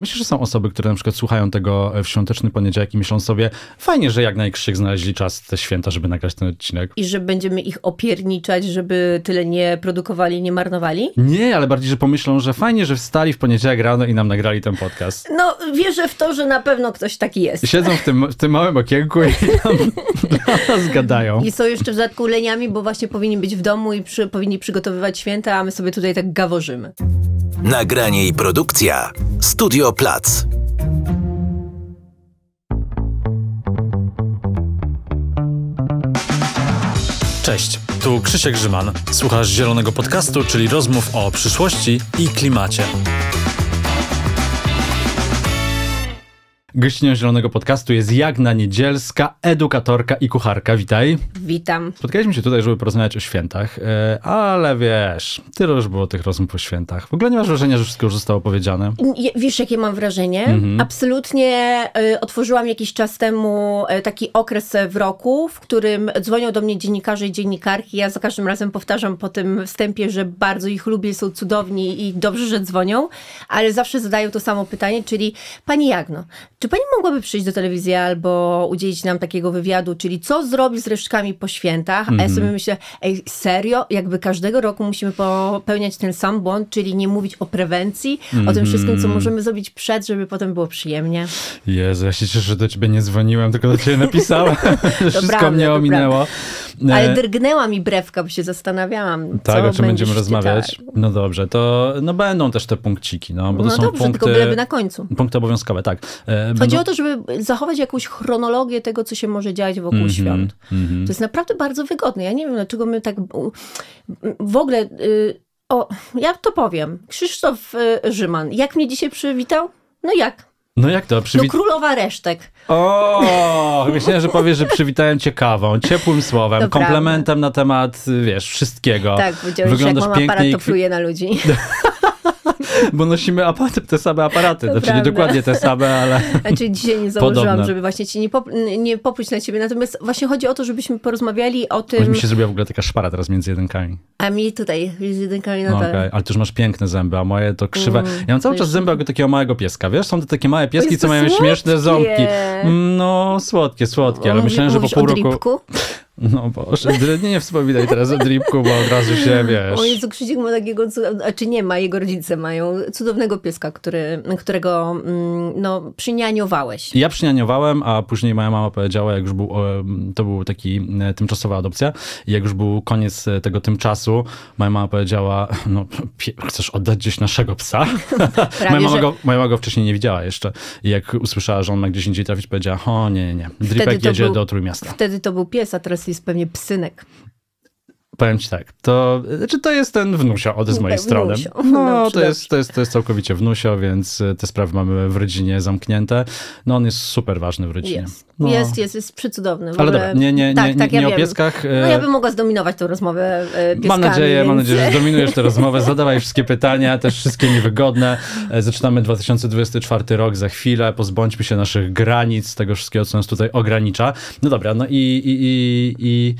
Myślę, że są osoby, które na przykład słuchają tego e, w świąteczny poniedziałek i myślą sobie, fajnie, że jak na znaleźli czas te święta, żeby nagrać ten odcinek. I że będziemy ich opierniczać, żeby tyle nie produkowali, nie marnowali? Nie, ale bardziej, że pomyślą, że fajnie, że wstali w poniedziałek rano i nam nagrali ten podcast. No, wierzę w to, że na pewno ktoś taki jest. Siedzą w tym, w tym małym okienku i nam, nas gadają. I są jeszcze w dodatku leniami, bo właśnie powinni być w domu i przy, powinni przygotowywać święta, a my sobie tutaj tak gaworzymy. Nagranie i produkcja Studio Plac. Cześć, tu Krzysiek Grzyman. Słuchasz Zielonego Podcastu, czyli rozmów o przyszłości i klimacie. Gościnią Zielonego Podcastu jest Jagna Niedzielska, edukatorka i kucharka. Witaj. Witam. Spotkaliśmy się tutaj, żeby porozmawiać o świętach, e, ale wiesz, tyle już było tych rozmów o świętach. W ogóle nie masz wrażenia, że wszystko już zostało powiedziane? Wiesz, jakie mam wrażenie? Mhm. Absolutnie e, otworzyłam jakiś czas temu e, taki okres w roku, w którym dzwonią do mnie dziennikarze i dziennikarki. Ja za każdym razem powtarzam po tym wstępie, że bardzo ich lubię, są cudowni i dobrze, że dzwonią, ale zawsze zadają to samo pytanie, czyli Pani Jagno, czy czy pani mogłaby przyjść do telewizji albo udzielić nam takiego wywiadu, czyli co zrobić z resztkami po świętach? Mm -hmm. A ja mhm. sobie myślę, ej, serio? Jakby każdego roku musimy popełniać ten sam błąd, czyli nie mówić o prewencji, mm -hmm. o tym mhm. wszystkim, co możemy zrobić przed, żeby potem było przyjemnie. Jezu, ja się cieszę, że do ciebie nie dzwoniłem, tylko do ciebie napisałem. Wszystko mnie ominęło. E, Ale drgnęła mi brewka, bo się zastanawiałam. Tak, o czym będziemy rozmawiać. No dobrze, to no będą też te punkciki, no bo to no są dobrze, punkty, tylko byleby na końcu. Punkty obowiązkowe, tak. E, będą... Chodzi o to, żeby zachować jakąś chronologię tego, co się może dziać wokół mm -hmm, świąt. Mm -hmm. To jest naprawdę bardzo wygodne. Ja nie wiem, dlaczego my tak w ogóle. Y, o, ja to powiem. Krzysztof y, Rzyman, jak mnie dzisiaj przywitał? No jak? No jak to? Przywit... No królowa resztek. O, myślałem, że powiesz, że przywitałem cię kawą, ciepłym słowem, to komplementem prawda. na temat, wiesz, wszystkiego. Tak, powiedziałeś, Wyglądasz jak mama pięknie na ludzi. Bo nosimy aparaty, te same aparaty. To znaczy nie dokładnie te same, ale. Znaczy dzisiaj nie założyłam, podobne. żeby właśnie ci nie, pop, nie popuść na ciebie. Natomiast właśnie chodzi o to, żebyśmy porozmawiali o tym. Bo mi się zrobiła w ogóle taka szpara teraz między jedynkami. A mi tutaj między jedynkami na no, no okay. Ale ty już masz piękne zęby, a moje to krzywe. Mm, ja mam cały czas zęby jako takiego małego pieska. Wiesz, są te takie małe pieski, co mają słodkie. śmieszne ząbki. No, słodkie, słodkie, ale myślałem, że po pół roku. No Boże, nie wspominaj teraz o Dripku, bo od razu się, wiesz... O Jezu, Krzysiek ma takiego, a czy nie ma, jego rodzice mają cudownego pieska, który, którego mm, no, przynianiowałeś. Ja przynianiowałem, a później moja mama powiedziała, jak już był, to był taki e, tymczasowa adopcja, i jak już był koniec e, tego tymczasu, moja mama powiedziała, no chcesz oddać gdzieś naszego psa? moja, mama że... go, moja mama go wcześniej nie widziała jeszcze. I jak usłyszała, że on ma gdzieś indziej trafić, powiedziała, o nie, nie, nie, Dripek jedzie był, do Trójmiasta. Wtedy to był pies, a teraz jest pewnie psynek Powiem ci tak, to, znaczy to jest ten wnusio od z no mojej tak, strony. No, to, jest, to, jest, to jest całkowicie wnusio, więc e, te sprawy mamy w rodzinie zamknięte. No on jest super ważny w rodzinie. Jest, no. jest, jest, jest przycudowny. Ale dobra, nie, nie, tak, nie, nie, tak, nie o pieskach. E, no ja bym mogła zdominować tę rozmowę e, pieskami. Mam nadzieję, więc... mam nadzieję, że zdominujesz tę rozmowę. Zadawaj wszystkie pytania, też wszystkie niewygodne. Zaczynamy 2024 rok za chwilę, pozbądźmy się naszych granic, tego wszystkiego, co nas tutaj ogranicza. No dobra, no i, i, i, i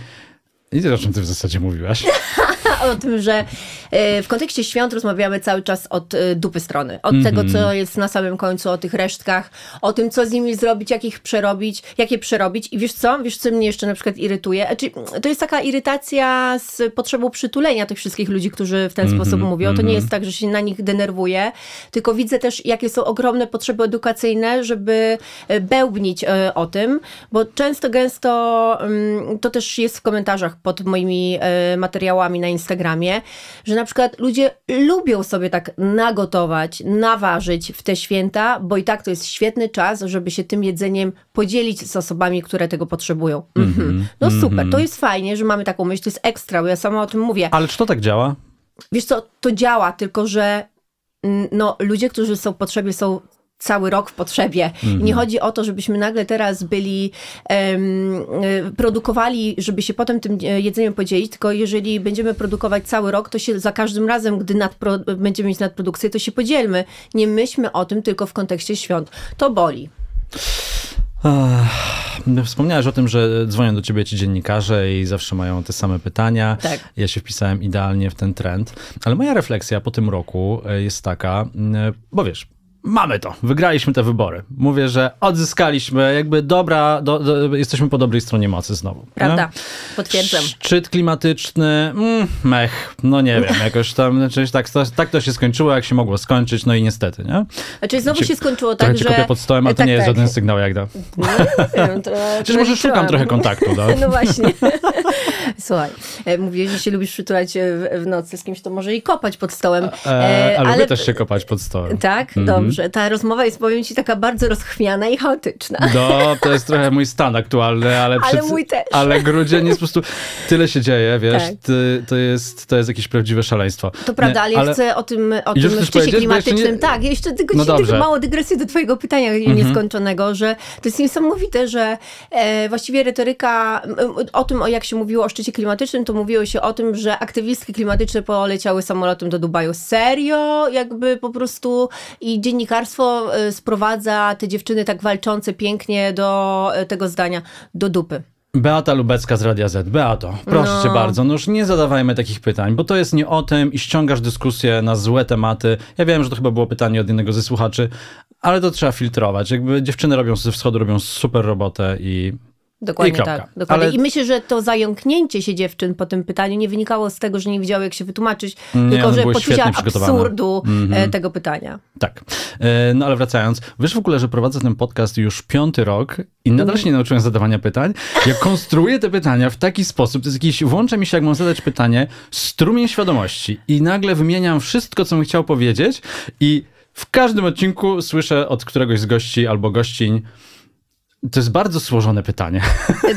nie wiem, o czym ty w zasadzie mówiłaś? o tym, że e, w kontekście świąt rozmawiamy cały czas od e, dupy strony. Od mm -hmm. tego, co jest na samym końcu, o tych resztkach, o tym, co z nimi zrobić, jak ich przerobić, jak je przerobić. I wiesz co? Wiesz, co mnie jeszcze na przykład irytuje? E, to jest taka irytacja z potrzebą przytulenia tych wszystkich ludzi, którzy w ten mm -hmm, sposób mówią. To nie mhm. jest tak, że się na nich denerwuję, tylko widzę też, jakie są ogromne potrzeby edukacyjne, żeby bełbnić o tym, bo często, gęsto mm, to też jest w komentarzach pod moimi materiałami na Instagramie, Instagramie, że na przykład ludzie lubią sobie tak nagotować, naważyć w te święta, bo i tak to jest świetny czas, żeby się tym jedzeniem podzielić z osobami, które tego potrzebują. Mm -hmm. No super, mm -hmm. to mhm. jest fajnie, że mamy taką myśl, to jest ekstra, bo ja sama o tym mówię. Ale czy to tak działa? Wiesz co, to działa, tylko że mm, no, ludzie, którzy są w potrzebie, są cały rok w potrzebie. Nie mhm. chodzi o to, żebyśmy nagle teraz byli, um, produkowali, żeby się potem tym e, jedzeniem podzielić, tylko jeżeli będziemy produkować cały rok, to się za każdym razem, gdy będziemy mieć nadprodukcję, to się podzielmy. Nie myślmy o tym tylko w kontekście świąt. To boli. Wspomniałeś o tym, że dzwonią do ciebie ci dziennikarze i zawsze mają te same pytania. Tak. Ja się wpisałem idealnie w ten trend, ale moja refleksja po tym roku e, jest taka, bo wiesz, mamy to, wygraliśmy te wybory. Mówię, że odzyskaliśmy, jakby dobra, do, do, jesteśmy po dobrej stronie mocy znowu. Prawda, nie? potwierdzam. Szczyt klimatyczny, mm, mech, no nie wiem, jakoś tam, znaczy, tak, to, tak to się skończyło, jak się mogło skończyć, no i niestety, nie? Znaczy znowu się skończyło tak, że... Trochę pod stołem, a to tak, nie jest tak. żaden sygnał jak da. No, nie wiem, to... Przecież może szukam trochę kontaktu, da? No. no właśnie. Słuchaj, e, mówiłeś, że się lubisz przytulać e, w, w nocy z kimś, to może i kopać pod stołem. E, e ale, ale lubię też się kopać pod stołem. Tak? Mm. Dobrze że ta rozmowa jest, powiem ci, taka bardzo rozchwiana i chaotyczna. No, to jest trochę mój stan aktualny, ale... Przed, ale mój też. Ale grudzień jest po prostu... Tyle się dzieje, wiesz, tak. ty, to, jest, to jest jakieś prawdziwe szaleństwo. To prawda, nie, ale, ale chcę o tym, o tym szczycie klimatycznym. Jeszcze nie... Tak, jeszcze tylko no dzisiaj mało dygresję do twojego pytania mhm. nieskończonego, że to jest niesamowite, że e, właściwie retoryka e, o tym, o jak się mówiło o szczycie klimatycznym, to mówiło się o tym, że aktywistki klimatyczne poleciały samolotem do Dubaju. Serio? Jakby po prostu i dziennik dziennikarstwo y, sprowadza te dziewczyny tak walczące pięknie do y, tego zdania, do dupy. Beata Lubecka z Radia Z. Beato, proszę no. cię bardzo, no już nie zadawajmy takich pytań, bo to jest nie o tym i ściągasz dyskusję na złe tematy. Ja wiem, że to chyba było pytanie od jednego ze słuchaczy, ale to trzeba filtrować. Jakby dziewczyny robią ze wschodu, robią super robotę i Dokładnie I tak. Dokładnie. Ale... I myślę, że to zająknięcie się dziewczyn po tym pytaniu nie wynikało z tego, że nie wiedziały, jak się wytłumaczyć, nie, no, tylko że poczucia absurdu mm -hmm. tego pytania. Tak. E, no ale wracając, wiesz w ogóle, że prowadzę ten podcast już piąty rok i nadal mhm. się nie nauczyłem zadawania pytań. Ja konstruuję te pytania w taki sposób, to jest jakiś, włącza mi się, jak mam zadać pytanie, strumień świadomości i nagle wymieniam wszystko, co bym chciał powiedzieć i w każdym odcinku słyszę od któregoś z gości albo gościń, to jest bardzo złożone pytanie.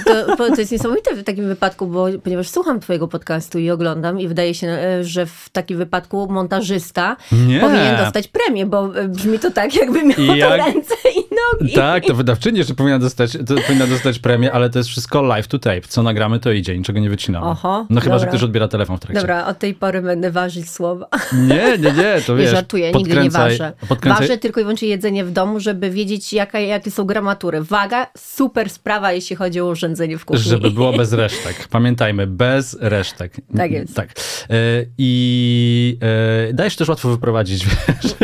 To, to, jest niesamowite w takim wypadku, bo ponieważ słucham twojego podcastu i oglądam i wydaje się, e, że w takim wypadku montażysta Nie. powinien dostać premię, bo e, brzmi to tak, jakby miał Jak... to ręce i tak, to wydawczyni jeszcze powinna dostać, to, powinna dostać premię, ale to jest wszystko live to tape. Co nagramy, to idzie, niczego nie wycinamy. Oho, no chyba, dobra. że ktoś odbiera telefon w trakcie. Dobra, od tej pory będę ważyć słowa. Nie, nie, nie, to wiesz. Nie żartuję, nigdy nie ważę. Podkręcaj. Ważę tylko i wyłącznie jedzenie w domu, żeby wiedzieć, jaka, jakie są gramatury. Waga, super sprawa, jeśli chodzi o urządzenie w kuchni. Żeby było bez resztek. Pamiętajmy, bez resztek. Tak jest. Tak. E, I e, dajesz też łatwo wyprowadzić, wiesz.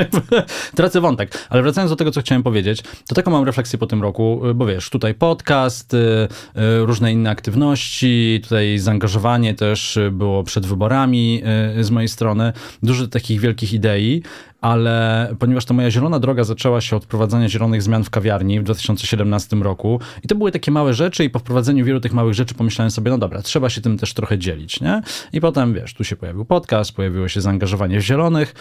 Tracę wątek. Ale wracając do tego, co chciałem powiedzieć, to taką mam refleksję po tym roku, y, bo wiesz, tutaj podcast, y, y, różne inne aktywności, tutaj zaangażowanie też było przed wyborami z mojej strony, dużo takich wielkich idei ale ponieważ ta moja zielona droga zaczęła się od wprowadzania zielonych zmian w kawiarni w 2017 roku i to były takie małe rzeczy i po wprowadzeniu wielu tych małych rzeczy pomyślałem sobie, no dobra, trzeba się tym też trochę dzielić, nie? I potem, wiesz, tu się pojawił podcast, pojawiło się zaangażowanie w zielonych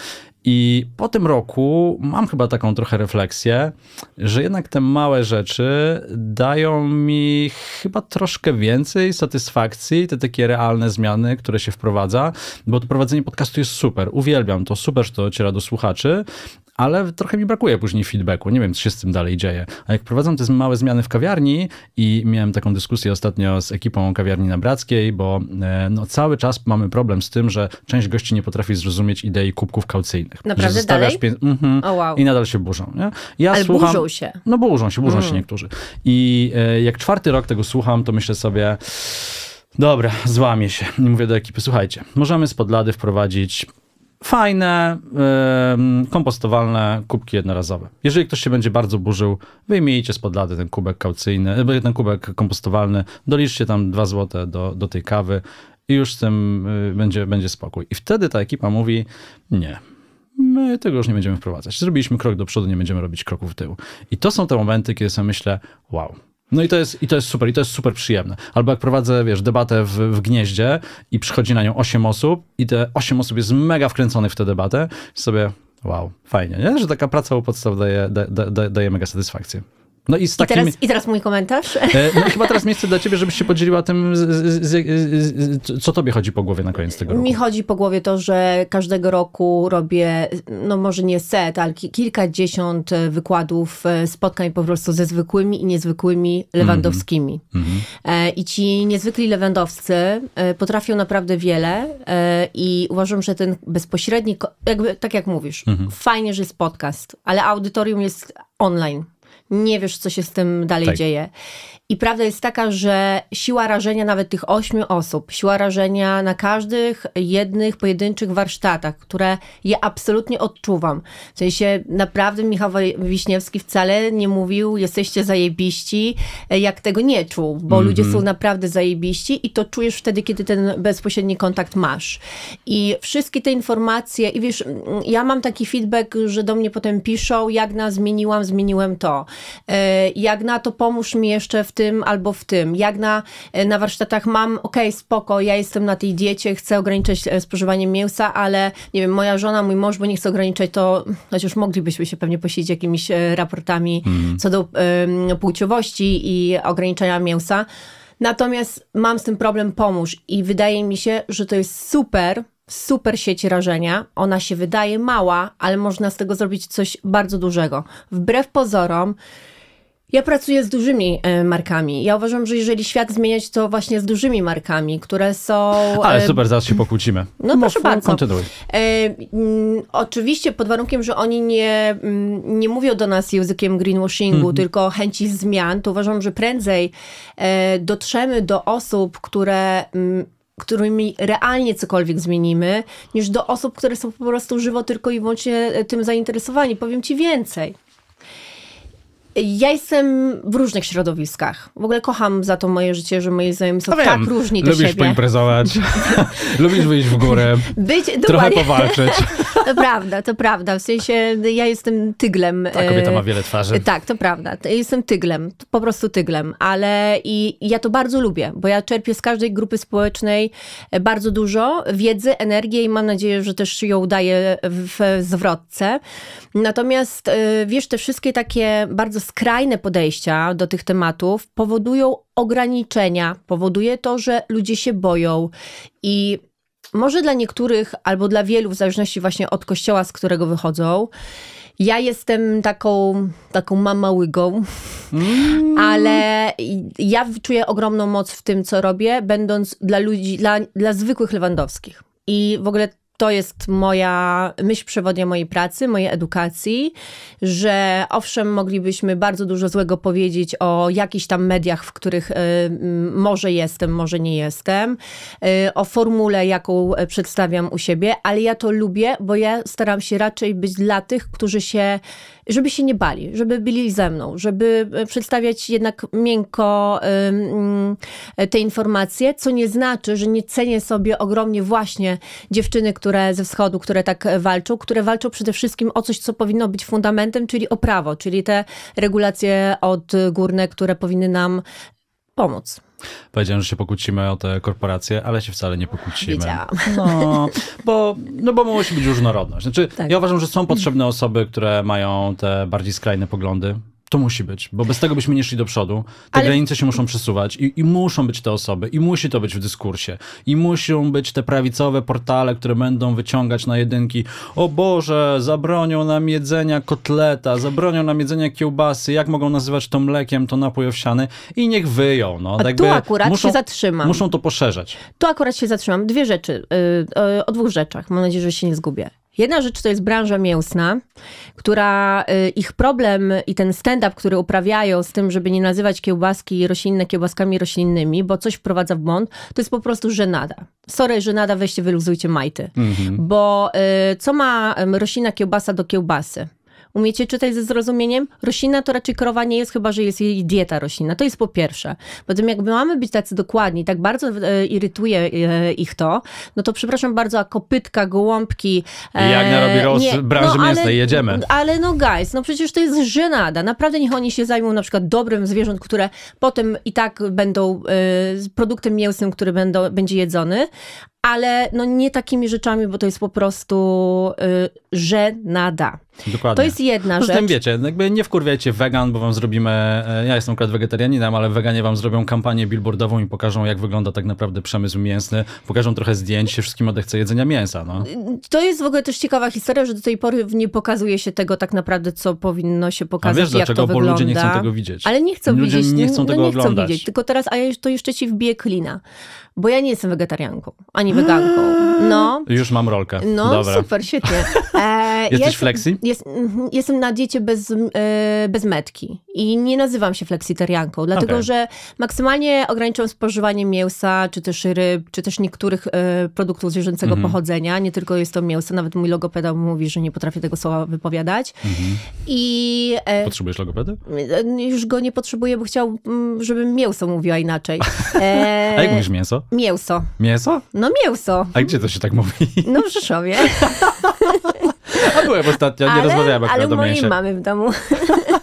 i po tym roku mam chyba taką trochę refleksję, że jednak te małe rzeczy dają mi chyba troszkę więcej satysfakcji, te takie realne zmiany, które się wprowadza, bo to prowadzenie podcastu jest super, uwielbiam to, super, że to dociera do słuchaczy, słuchaczy, ale trochę mi brakuje później feedbacku. Nie wiem, co się z tym dalej dzieje. A jak prowadzą te małe zmiany w kawiarni i miałem taką dyskusję ostatnio z ekipą kawiarni na Brackiej, bo e, no, cały czas mamy problem z tym, że część gości nie potrafi zrozumieć idei kubków kaucyjnych. Naprawdę że dalej? mm-hmm oh, wow. I nadal się burzą. Nie? Ja ale słucham, burzą się. No burzą się, burzą mm. się niektórzy. I e, jak czwarty rok tego słucham, to myślę sobie... Dobra, złamię się. I mówię do ekipy, słuchajcie, możemy z podlady wprowadzić fajne, yy, kompostowalne kubki jednorazowe. Jeżeli ktoś się będzie bardzo burzył, wyjmijcie spod lady ten kubek kaucyjny, e, ten kubek kompostowalny, doliczcie tam dwa złote do, do tej kawy i już z tym yy, będzie, będzie spokój. I wtedy ta ekipa mówi, nie, my tego już nie będziemy wprowadzać. Zrobiliśmy krok do przodu, nie będziemy robić kroków w tył. I to są te momenty, kiedy sobie myślę, wow, no i to, jest, i to jest super, i to jest super przyjemne. Albo jak prowadzę, wiesz, debatę w, w gnieździe i przychodzi na nią 8 osób i te 8 osób jest mega wkręconych w tę debatę sobie, wow, fajnie, nie? Że taka praca u podstaw daje, da, da, daje mega satysfakcję. No i, z takim... I, teraz, I teraz mój komentarz. E, no chyba teraz miejsce dla ciebie, żebyś się podzieliła tym, z, z, z, co tobie chodzi po głowie na koniec tego roku. Mi chodzi po głowie to, że każdego roku robię, no może nie set, ale kilkadziesiąt e, wykładów, e, spotkań po prostu ze zwykłymi i niezwykłymi Lewandowskimi. Mm -hmm. I ci niezwykli Lewandowscy potrafią naprawdę wiele i uważam, że ten bezpośredni, jakby, tak jak mówisz, mm -hmm. fajnie, że jest podcast, ale audytorium jest online nie wiesz, co się z tym dalej tak. dzieje. I prawda jest taka, że siła rażenia nawet tych ośmiu osób, siła rażenia na każdych jednych pojedynczych warsztatach, które ja absolutnie odczuwam. W sensie naprawdę Michał Wiśniewski wcale nie mówił, jesteście zajebiści, e, jak tego nie czuł, bo mm -hmm. ludzie mhm. są naprawdę zajebiści i to czujesz wtedy, kiedy ten bezpośredni kontakt masz. I wszystkie te informacje, i wiesz, mm, ja mam taki feedback, że do mnie potem piszą, jak na zmieniłam, zmieniłem to. E, na to pomóż mi jeszcze w tym albo w tym. Jagna, e, na warsztatach mam, okej, okay, spoko, ja jestem na tej diecie, chcę ograniczyć e, spożywanie mięsa, ale nie wiem, moja żona, mój mąż, bo nie chce ograniczać, to chociaż moglibyśmy się pewnie posiedzieć jakimiś raportami mm. co do um, płciowości i ograniczenia mięsa. Natomiast mam z tym problem, pomóż. I wydaje mi się, że to jest super, super sieć rażenia. Ona się wydaje mała, ale można z tego zrobić coś bardzo dużego. Wbrew pozorom, ja pracuję z dużymi e, markami. Ja uważam, że jeżeli świat zmieniać, to właśnie z dużymi markami, które są. Ale e, super, zaraz się pokłócimy. No, proszę bardzo. Kontynuuj. E, mm, oczywiście pod warunkiem, że oni nie, mm, nie mówią do nas językiem greenwashingu, mm -hmm. tylko chęci zmian, to uważam, że prędzej dotrzemy do osób, które mm, którymi realnie cokolwiek zmienimy, niż do osób, które są po prostu żywo tylko i wyłącznie e, tym zainteresowani. Powiem ci więcej. Ja jestem w różnych środowiskach. W ogóle kocham za to moje życie, że moje znajomi są no wiem, tak różni do lubisz siebie. Lubisz poimprezować, lubisz wyjść w górę, Być, trochę powalczyć. to prawda, to prawda. W sensie ja jestem tyglem. Ta kobieta ma e, wiele twarzy. Tak, to prawda. Jestem tyglem, po prostu tyglem. Ale i ja to bardzo lubię, bo ja czerpię z każdej grupy społecznej e, bardzo dużo wiedzy, energii i mam nadzieję, że też ją daję w zwrotce. Natomiast e, wiesz, te wszystkie takie bardzo skrajne podejścia do tych tematów powodują ograniczenia, powoduje to, że ludzie się boją i może dla niektórych albo dla wielu, w zależności właśnie od kościoła, z którego wychodzą, ja jestem taką, taką mamałygą, mm. ale ja czuję ogromną moc w tym, co robię, będąc dla ludzi, dla, dla zwykłych Lewandowskich. I w ogóle to jest moja myśl przewodnia mojej pracy, mojej edukacji, że owszem, moglibyśmy bardzo dużo złego powiedzieć o jakichś tam mediach, w których y, może jestem, może nie jestem, y, o formule, jaką e, przedstawiam u siebie, ale ja to lubię, bo ja staram się raczej być dla tych, którzy się, żeby się nie bali, żeby byli ze mną, żeby przedstawiać jednak miękko y, te informacje, co nie znaczy, że nie cenię sobie ogromnie właśnie dziewczyny, które ze wschodu, które tak walczą, które walczą przede wszystkim o coś, co powinno być fundamentem, czyli o prawo, czyli te regulacje odgórne, które powinny nam pomóc. Powiedziałem, że się pokłócimy o te korporacje, ale się wcale nie pokłócimy. Wiedziałam. No, bo, no bo musi być różnorodność. Znaczy, tak. ja uważam, że są potrzebne osoby, które mają te bardziej skrajne poglądy, to musi być, bo bez tego byśmy nie szli do przodu. Te Ale... granice się muszą przesuwać i, i, muszą być te osoby, i musi to być w dyskursie, i muszą być te prawicowe portale, które będą wyciągać na jedynki. O Boże, zabronią nam jedzenia kotleta, zabronią nam jedzenia kiełbasy, jak mogą nazywać to mlekiem, to napój owsiany i niech wyją. No. A tu akurat muszą, się zatrzymam. Muszą to poszerzać. Tu akurat się zatrzymam. Dwie rzeczy, yy, o dwóch rzeczach. Mam nadzieję, że się nie zgubię. Jedna rzecz to jest branża mięsna, która y, ich problem i ten stand-up, który uprawiają z tym, żeby nie nazywać kiełbaski roślinne kiełbaskami roślinnymi, bo coś wprowadza w błąd, to jest po prostu żenada. Sorry, żenada, weźcie, wyluzujcie majty. Mm -hmm. Bo y, co ma roślina kiełbasa do kiełbasy? umiecie czytać ze zrozumieniem. Roślina to raczej krowa nie jest, chyba że jest jej dieta roślina. To jest po pierwsze. Potem jakby mamy być tacy dokładni, tak bardzo e, irytuje e, ich to, no to przepraszam bardzo, a kopytka, gołąbki... E, Jagna robi roz nie, no branży no, mięsnej, jedziemy. Ale no guys, no przecież to jest żenada. Naprawdę niech oni się zajmą na przykład dobrym zwierząt, które potem i tak będą e, produktem mięsnym, który będą, będzie jedzony, ale no nie takimi rzeczami, bo to jest po prostu y, e, że nada. Dokładnie. To jest jedna Poza rzecz. Tym wiecie, jakby nie wkurwiajcie wegan, bo wam zrobimy, e, ja jestem akurat wegetarianinem, ale weganie wam zrobią kampanię billboardową i pokażą jak wygląda tak naprawdę przemysł mięsny, pokażą trochę zdjęć, się wszystkim odechce jedzenia mięsa. No. To jest w ogóle też ciekawa historia, że do tej pory nie pokazuje się tego tak naprawdę, co powinno się pokazać, a wiesz, dlaczego, jak to bo wygląda. ludzie nie chcą tego widzieć. Ale nie chcą ludzie widzieć. nie no chcą tego no, nie oglądać. Chcą widzieć, tylko teraz, a to jeszcze ci wbije klina bo ja nie jestem wegetarianką, ani weganką. No. Już mam rolkę. No, Dobra. super, świetnie. E, Jesteś flexi? Jest, mhm, jestem na diecie bez, e, bez metki i nie nazywam się fleksitarianką, dlatego okay. że maksymalnie ograniczam spożywanie mięsa, czy też ryb, czy też niektórych e, produktów zwierzęcego mm -hmm. pochodzenia. Nie tylko jest to mięso, nawet mój logopeda mówi, że nie potrafię tego słowa wypowiadać. Mm -hmm. I... E, Potrzebujesz logopedy? E, już go nie potrzebuję, bo chciał, żebym mięso mówiła inaczej. E, A jak mówisz mięso? Mięso. Mięso? No mięso. A gdzie to się tak mówi? No w Rzeszowie. A byłem ostatnio, nie ale, rozmawiałem akurat ale o mięsie. Ale mamy w domu.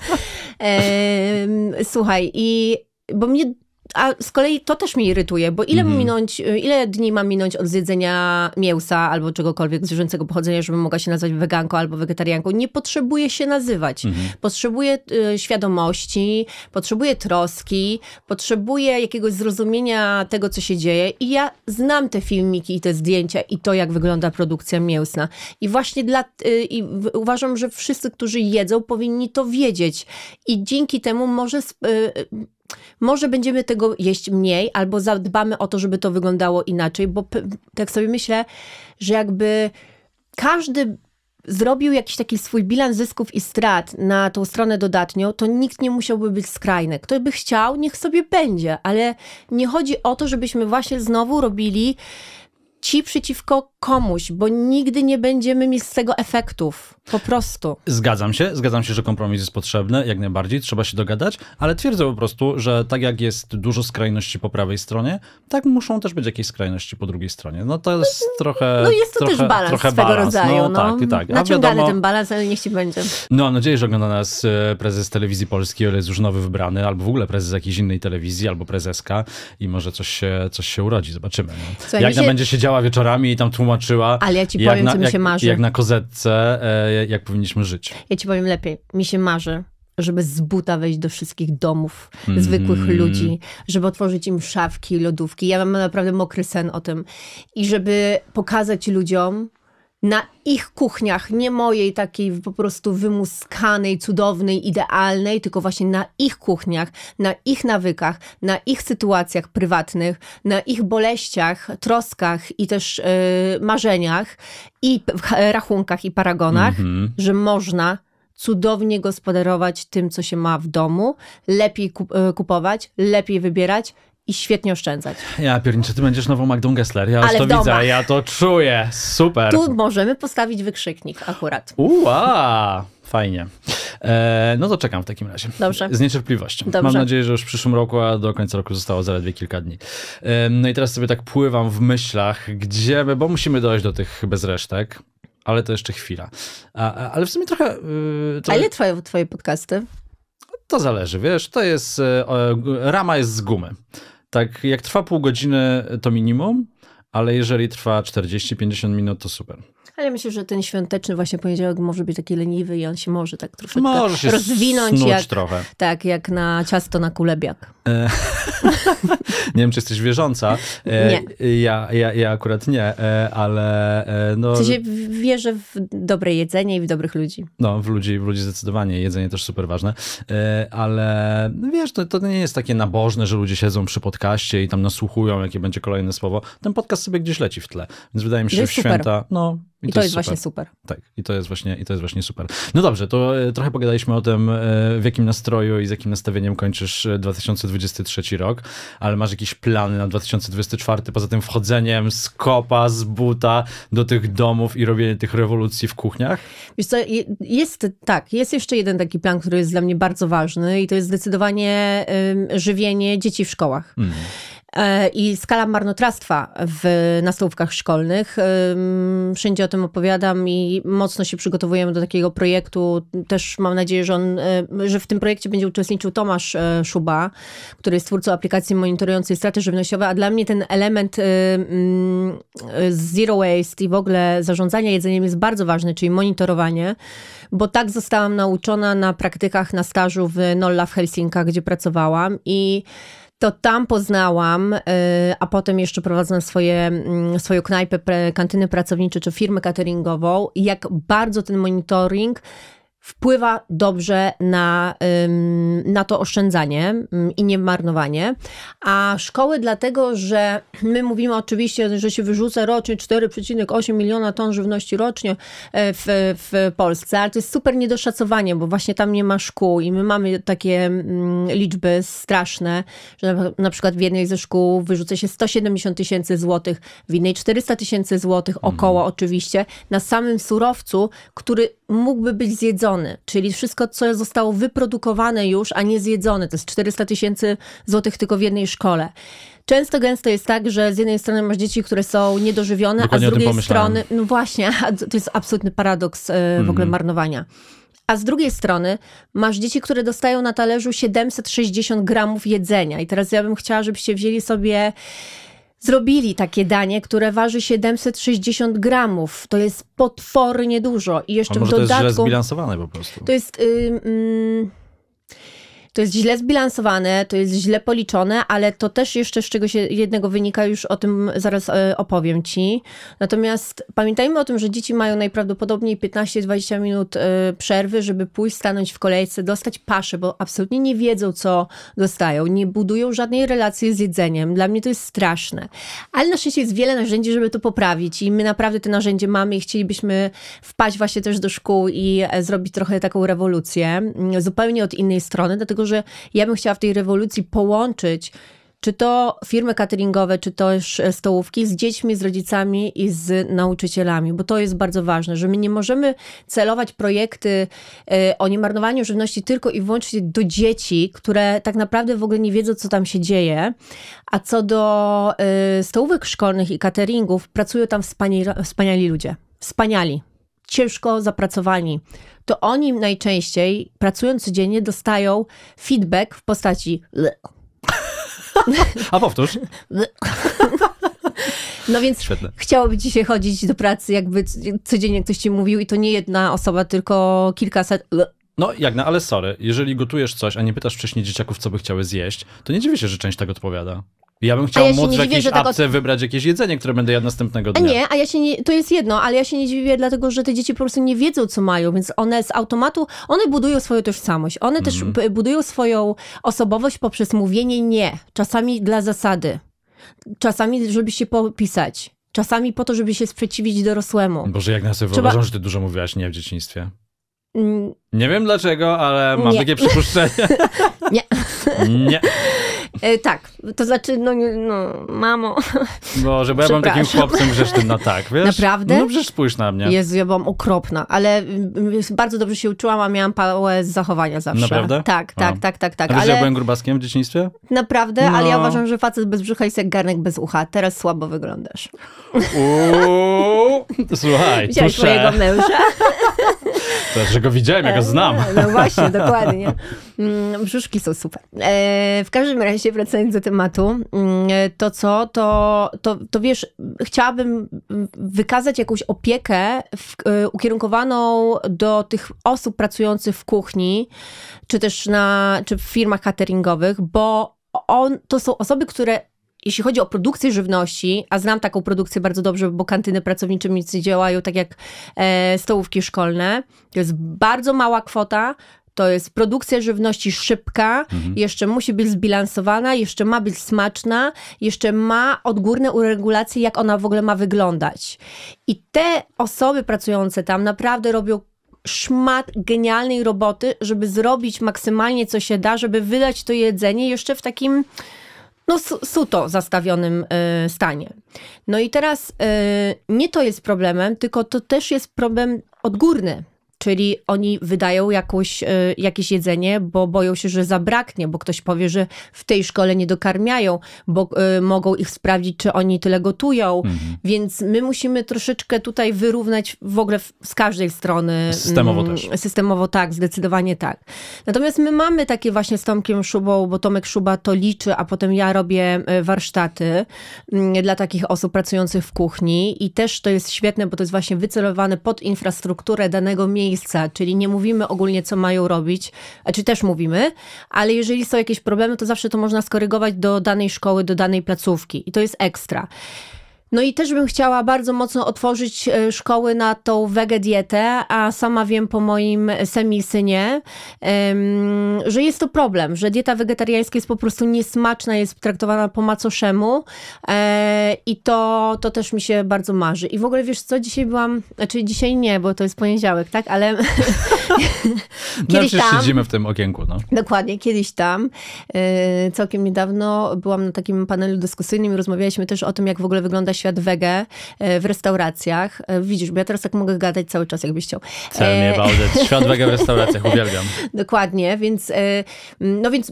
e, słuchaj, i bo mnie a z kolei to też mnie irytuje, bo ile, mhm. minąć, y, ile dni mam minąć od zjedzenia mięsa albo czegokolwiek zwierzęcego pochodzenia, żebym mogła się nazwać weganką albo wegetarianką? Nie potrzebuje się nazywać. Mhm. potrzebuje y, świadomości, potrzebuje troski, potrzebuje jakiegoś zrozumienia tego, co się dzieje. I ja znam te filmiki i te zdjęcia i to, jak wygląda produkcja mięsna. I właśnie dla, y, i uważam, że wszyscy, którzy jedzą, powinni to wiedzieć. I dzięki temu może... Y, może będziemy tego jeść mniej, albo zadbamy o to, żeby to wyglądało inaczej, bo tak sobie myślę, że jakby każdy zrobił jakiś taki swój bilans zysków i strat na tą stronę dodatnią, to nikt nie musiałby być skrajny. Kto by chciał, niech sobie będzie, ale nie chodzi o to, żebyśmy właśnie znowu robili ci przeciwko komuś, bo nigdy nie będziemy mieć z tego efektów. Po prostu. Zgadzam się, zgadzam się, że kompromis jest potrzebny, jak najbardziej, trzeba się dogadać, ale twierdzę po prostu, że tak jak jest dużo skrajności po prawej stronie, tak muszą też być jakieś skrajności po drugiej stronie. No to jest no, trochę. No jest to trochę, też balans trochę swego balans. No rodzaju. No, no, tak, tak. Naciągany wiadomo, ten balans, ale niech ci będzie. No mam nadzieję, że ogląda nas e, prezes telewizji polskiej, ale jest już nowy wybrany, albo w ogóle prezes jakiejś innej telewizji, albo prezeska i może coś się, coś się urodzi, zobaczymy. No. jak się... będzie się działa wieczorami i tam tłumaczy tłumaczyła. Ale ja ci powiem, na, co mi się jak, marzy. Jak na kozetce, e, jak powinniśmy żyć. Ja ci powiem lepiej. Mi się marzy, żeby z buta wejść do wszystkich domów, mm. zwykłych ludzi, żeby otworzyć im szafki, lodówki. Ja mam naprawdę mokry sen o tym. I żeby pokazać ludziom, na ich kuchniach, nie mojej takiej po prostu wymuskanej, cudownej, idealnej, tylko właśnie na ich kuchniach, na ich nawykach, na ich sytuacjach prywatnych, na ich boleściach, troskach i też yy, marzeniach i e, rachunkach i paragonach, mm -hmm. że można cudownie gospodarować tym, co się ma w domu, lepiej e, kupować, lepiej wybierać i świetnie oszczędzać. Ja pierniczę, ty będziesz nową Magdą Gessler. Ja już to widzę, ja to czuję. Super. Tu możemy postawić wykrzyknik akurat. Uła, fajnie. E, no to czekam w takim razie. Dobrze. Z niecierpliwością. Dobrze. Mam nadzieję, że już w przyszłym roku, a do końca roku zostało zaledwie kilka dni. E, no i teraz sobie tak pływam w myślach, gdzie, my, bo musimy dojść do tych bezresztek ale to jeszcze chwila. A, a, ale w sumie trochę. Yy, trochę... A ile trwają twoje podcasty? To zależy, wiesz, to jest, e, rama jest z gumy. Tak, jak trwa pół godziny to minimum, ale jeżeli trwa 40-50 minut to super. Ale myślę, że ten świąteczny właśnie poniedziałek może być taki leniwy i on się może tak troszeczkę może się rozwinąć. Jak, trochę. Tak, jak na ciasto na kulebiak. E nie wiem, czy jesteś wierząca. E, nie. Ja, ja, ja akurat nie, e, ale... E, no... W sensie wierzę w dobre jedzenie i w dobrych ludzi. No, w ludzi, w ludzi zdecydowanie. Jedzenie też super ważne. ale no wiesz, to, to nie jest takie nabożne, że ludzie siedzą przy podcaście i tam nasłuchują, jakie będzie kolejne słowo. Ten podcast sobie gdzieś leci w tle. Więc wydaje mi się, że w święta... No, i, I to, to, jest, właśnie super. Tak, i to jest właśnie, i to jest właśnie super. No dobrze, to e, trochę pogadaliśmy o tym, e, w jakim nastroju i z jakim nastawieniem kończysz 2023 e, rok, ale masz jakieś plany na 2024, poza tym wchodzeniem z kopa, z buta do tych domów i robienie tych rewolucji w kuchniach? Wiesz co, jest tak, jest jeszcze jeden taki plan, który jest dla mnie bardzo ważny i to jest zdecydowanie żywienie dzieci w szkołach. Mm. E, I skala marnotrawstwa w, na stołówkach szkolnych. Wszędzie o tym opowiadam i mocno się przygotowujemy do takiego projektu. Też mam nadzieję, że, on, e, że w tym projekcie będzie uczestniczył Tomasz e, Szuba, który jest twórcą aplikacji monitorującej straty żywnościowe, a dla mnie ten element mm, zero waste i w ogóle zarządzania jedzeniem jest bardzo ważny, czyli monitorowanie, bo tak zostałam nauczona na praktykach, na stażu w Nolla w Helsinkach, gdzie pracowałam i to tam poznałam, y, a potem jeszcze prowadzę swoje, mm, swoją knajpę, kantyny pracownicze czy firmę cateringową, jak bardzo ten monitoring wpływa dobrze na, na to oszczędzanie i nie marnowanie. A szkoły dlatego, że my mówimy oczywiście, że się wyrzuca rocznie 4,8 miliona ton żywności rocznie e, w, w Polsce, ale to jest super niedoszacowanie, bo właśnie tam nie ma szkół i my mamy takie liczby straszne, że na, przykład w jednej ze szkół wyrzuca się 170 tysięcy złotych, w innej 400 tysięcy złotych, około mhm. oczywiście, na samym surowcu, który mógłby być zjedzony, czyli wszystko, co zostało wyprodukowane już, a nie zjedzone. To jest 400 tysięcy złotych tylko w jednej szkole. Często gęsto jest tak, że z jednej strony masz dzieci, które są niedożywione, Dokładnie a z drugiej strony, no właśnie, to jest absolutny paradoks e, w mm. ogóle mhm. marnowania. A z drugiej strony masz dzieci, które dostają na talerzu 760 gramów jedzenia. I teraz ja bym chciała, żebyście wzięli sobie zrobili takie danie, które waży 760 gramów. To jest potwornie dużo. I jeszcze A może w dodatku. To jest zbilansowane po prostu. To jest. Yy, yy, to jest źle zbilansowane, to jest źle policzone, ale to też jeszcze z czegoś jednego wynika, już o tym zaraz e, opowiem Ci. Natomiast pamiętajmy o tym, że dzieci mają najprawdopodobniej 15-20 minut e, przerwy, żeby pójść, stanąć w kolejce, dostać paszę, bo absolutnie nie wiedzą, co dostają. Nie budują żadnej relacji z jedzeniem. Dla mnie to jest straszne. Ale na szczęście jest wiele narzędzi, żeby to poprawić i my naprawdę te narzędzie mamy i chcielibyśmy wpaść właśnie też do szkół i e, zrobić trochę taką rewolucję, mm, zupełnie od innej strony, dlatego dlatego że ja bym chciała w tej rewolucji połączyć czy to firmy cateringowe, czy też e, stołówki z dziećmi, z rodzicami i z nauczycielami, bo to jest bardzo ważne, że my nie możemy celować projekty e, o niemarnowaniu żywności tylko i wyłącznie do dzieci, które tak naprawdę w ogóle nie wiedzą, co tam się dzieje. A co do e, stołówek szkolnych i cateringów, pracują tam wspaniali, wspaniali ludzie. Wspaniali ciężko zapracowani, to oni najczęściej, pracując codziennie, dostają feedback w postaci. A powtórz. No więc Świetne. chciałoby ci się chodzić do pracy, jakby codziennie ktoś ci mówił, i to nie jedna osoba, tylko kilkaset. No, Jagna, ale sorry, jeżeli gotujesz coś, a nie pytasz wcześniej dzieciaków, co by chciały zjeść, to nie dziwię się, że część tak odpowiada. Ja bym chciał ja móc w jakiejś dziwię, apce tak... wybrać jakieś jedzenie, które będę jadł następnego dnia. Nie, a ja się nie, to jest jedno, ale ja się nie dziwię, dlatego że te dzieci po prostu nie wiedzą, co mają, więc one z automatu, one budują swoją tożsamość, one mm. też mhm. budują swoją osobowość poprzez mówienie nie, czasami dla zasady, czasami żeby się popisać, czasami po to, żeby się sprzeciwić dorosłemu. Boże, jak na sobie Trzeba... wyobrażam, że ty dużo mówiłaś nie w dzieciństwie. Mm. Nie wiem dlaczego, ale mam nie. takie przypuszczenie. nie. nie. E, tak, to znaczy, no, no mamo. No, bo ja takim chłopcem grzecznym na tak, wiesz? Naprawdę? No przecież spójrz na mnie. Jezu, ja byłam okropna, ale mm, mm, bardzo dobrze się uczyłam, a miałam pałę z zachowania zawsze. Naprawdę? Tak, tak, tak, tak, tak. A ale... ja byłem grubaskiem w dzieciństwie? Naprawdę, no. ale ja no. uważam, że facet bez brzucha jest jak garnek bez ucha. Teraz słabo wyglądasz. Uuu, słuchaj, Widziałeś słyszę. mojego męża? To, znaczy, że go widziałem, ja go e, znam. No właśnie, dokładnie. Mm, brzuszki są super. E, w każdym razie, wracając do tematu, mm, e, to co, to, to, to wiesz, chciałabym wykazać jakąś opiekę w, e, ukierunkowaną do tych osób pracujących w kuchni, czy też na, czy w firmach cateringowych, bo on, to są osoby, które jeśli chodzi o produkcję żywności, a znam taką produkcję bardzo dobrze, bo kantyny nie działają tak jak stołówki szkolne, to jest bardzo mała kwota, to jest produkcja żywności szybka, mhm. jeszcze musi być zbilansowana, jeszcze ma być smaczna, jeszcze ma odgórne uregulacje, jak ona w ogóle ma wyglądać. I te osoby pracujące tam naprawdę robią szmat genialnej roboty, żeby zrobić maksymalnie co się da, żeby wydać to jedzenie jeszcze w takim no, suto zastawionym y, stanie. No i teraz y, nie to jest problemem, tylko to też jest problem odgórny czyli oni wydają jakąś, e, jakieś jedzenie, bo boją się, że zabraknie, bo ktoś powie, że w tej szkole nie dokarmiają, bo e, mogą ich sprawdzić, czy oni tyle gotują. Mhm. Więc my musimy troszeczkę tutaj wyrównać w ogóle z każdej strony. Systemowo mm, też. Systemowo tak, zdecydowanie tak. Natomiast my mamy takie właśnie z Tomkiem Szubą, bo Tomek Szuba to liczy, a potem ja robię e, warsztaty mm, dla takich osób pracujących w kuchni i też to jest świetne, bo to jest właśnie wycelowane pod infrastrukturę danego miejsca, miejsca, czyli nie mówimy ogólnie, co mają robić, e, czy też mówimy, ale jeżeli są jakieś problemy, to zawsze to można skorygować do danej szkoły, do danej placówki i to jest ekstra. No i też bym chciała bardzo mocno otworzyć e, szkoły na tą dietę, a sama wiem po moim semisynie, że jest to problem, że dieta wegetariańska jest po prostu niesmaczna, jest traktowana po macoszemu e, i to, to też mi się bardzo marzy. I w ogóle wiesz co, dzisiaj byłam, znaczy dzisiaj nie, bo to jest poniedziałek, tak, ale no kiedyś no, tam... siedzimy w tym okienku, no. Dokładnie, kiedyś tam, e, całkiem niedawno byłam na takim panelu dyskusyjnym i rozmawialiśmy też o tym, jak w ogóle wygląda świat wege e, w restauracjach. E, widzisz, bo ja teraz tak mogę gadać cały czas, jakbyś chciał. Cel mnie e, bałdet. Świat wege w restauracjach, uwielbiam. Dokładnie, więc no więc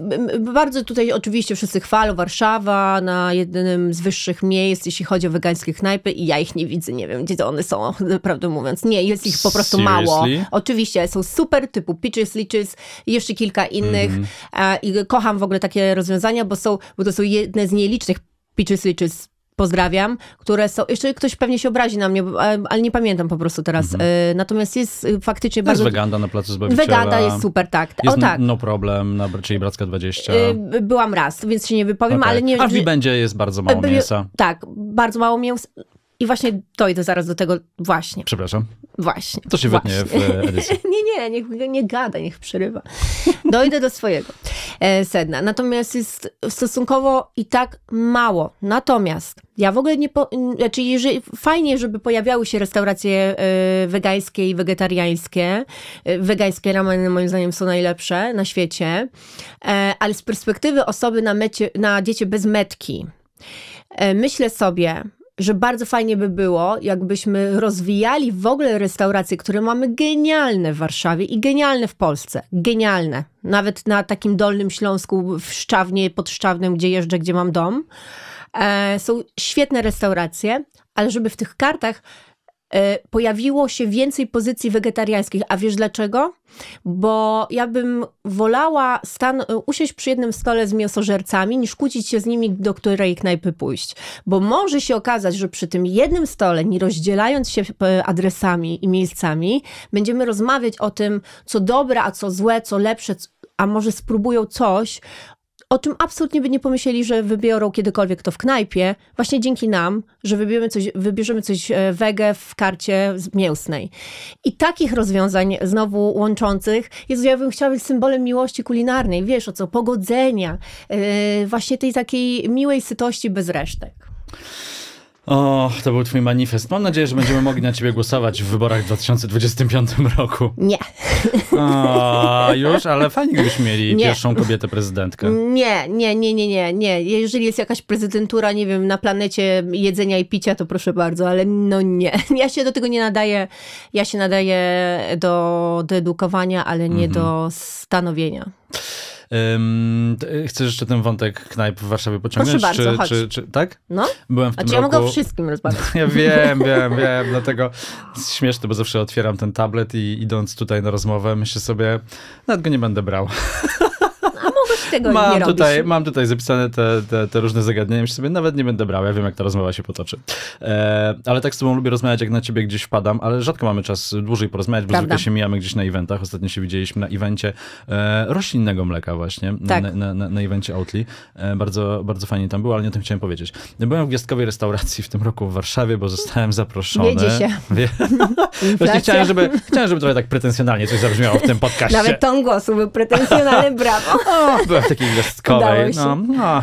bardzo tutaj oczywiście wszyscy chwalą Warszawa na jednym z wyższych miejsc, jeśli chodzi o wegańskie knajpy i ja ich nie widzę, nie wiem, gdzie to one są, prawdę mówiąc. Nie, jest ich po prostu Seriously? mało. Oczywiście, są super, typu Peaches, Liches i jeszcze kilka innych mm. i kocham w ogóle takie rozwiązania, bo są, bo to są jedne z nielicznych Peaches, Liches pozdrawiam, które są, jeszcze ktoś pewnie się obrazi na mnie, e, ale nie pamiętam po prostu teraz. Mhm. E, natomiast jest e, faktycznie no bardzo... Jest Weganda na Placu Zbawiciela. Weganda jest super, tak. Jest o, tak. No Problem, na, czyli Bracka 20. Byłam raz, więc się nie wypowiem, okay. No ale tak. nie... A w będzie jest bardzo mało mięsa. Tak, bardzo mało mięsa. I właśnie dojdę zaraz do tego właśnie. Przepraszam. Właśnie. To się właśnie. wytnie w e, edycji. nie, nie, niech nie gada, niech przerywa. Dojdę do swojego e, sedna. Natomiast jest stosunkowo i tak mało. Natomiast ja w ogóle nie... Po, znaczy, jeżeli, fajnie, żeby pojawiały się restauracje e, wegańskie i wegetariańskie. Wegańskie rameny moim zdaniem są najlepsze na świecie. Ale z perspektywy osoby na, mecie, na diecie bez metki, myślę sobie że bardzo fajnie by było, jakbyśmy rozwijali w ogóle restauracje, które mamy genialne w Warszawie i genialne w Polsce. Genialne. Nawet na takim Dolnym Śląsku, w Szczawnie, pod Szczawnem, gdzie jeżdżę, gdzie mam dom. E, są świetne restauracje, ale żeby w tych kartach Y, pojawiło się więcej pozycji wegetariańskich. A wiesz dlaczego? Bo ja bym wolała stan- y, usiąść przy jednym stole z mięsożercami, niż kłócić się z nimi, do której knajpy pójść. Bo może się okazać, że przy tym jednym stole, nie rozdzielając się y, adresami i miejscami, będziemy rozmawiać o tym, co dobre, a co złe, co lepsze, a może spróbują coś, o czym absolutnie by nie pomyśleli, że wybiorą kiedykolwiek to w knajpie, właśnie dzięki nam, że wybierzemy coś, wybierzemy coś e, wege w karcie mięsnej. I takich rozwiązań znowu łączących, Jezu, ja bym chciała być symbolem miłości kulinarnej, wiesz o co, pogodzenia, yy, właśnie tej takiej miłej sytości bez resztek. O, to był twój manifest. Mam nadzieję, że będziemy mogli na ciebie głosować w wyborach w 2025 roku. Nie. O, już, ale fajnie gdybyśmy mieli nie. pierwszą kobietę prezydentkę. Nie, nie, nie, nie, nie, nie. Jeżeli jest jakaś prezydentura, nie wiem, na planecie jedzenia i picia, to proszę bardzo, ale no nie. Ja się do tego nie nadaję. Ja się nadaję do, do edukowania, ale nie mhm. do stanowienia. Um, chcesz jeszcze ten wątek knajp w Warszawie pociągnąć? Proszę bardzo, czy, czy, czy, tak? No. Byłem w tym A czy ja mogę o wszystkim rozmawiać. ja wiem, wiem, wiem, dlatego śmieszne, bo zawsze otwieram ten tablet i idąc tutaj na rozmowę myślę sobie, nawet go nie będę brał. tego mam nie robisz. Tutaj, mam tutaj zapisane te, te, te różne zagadnienia, się sobie nawet nie będę brał, ja wiem jak ta rozmowa się potoczy. E, ale tak z tobą lubię rozmawiać, jak na ciebie gdzieś wpadam, ale rzadko mamy czas dłużej porozmawiać, bo Prawda. zwykle się mijamy gdzieś na eventach. Ostatnio się widzieliśmy na evencie e, roślinnego mleka właśnie, tak. na, na, na, na evencie Outly. E, bardzo, bardzo fajnie tam było, ale nie o tym chciałem powiedzieć. Byłem w gwiazdkowej restauracji w tym roku w Warszawie, bo zostałem zaproszony. Wiedzie się. Wie... Właśnie chciałem żeby, chciałem, żeby trochę tak pretensjonalnie coś zabrzmiało w tym podcaście. Nawet ton głosu był pretensjonalny, brawo. O, byłem w takiej gwiazdkowej. No, no,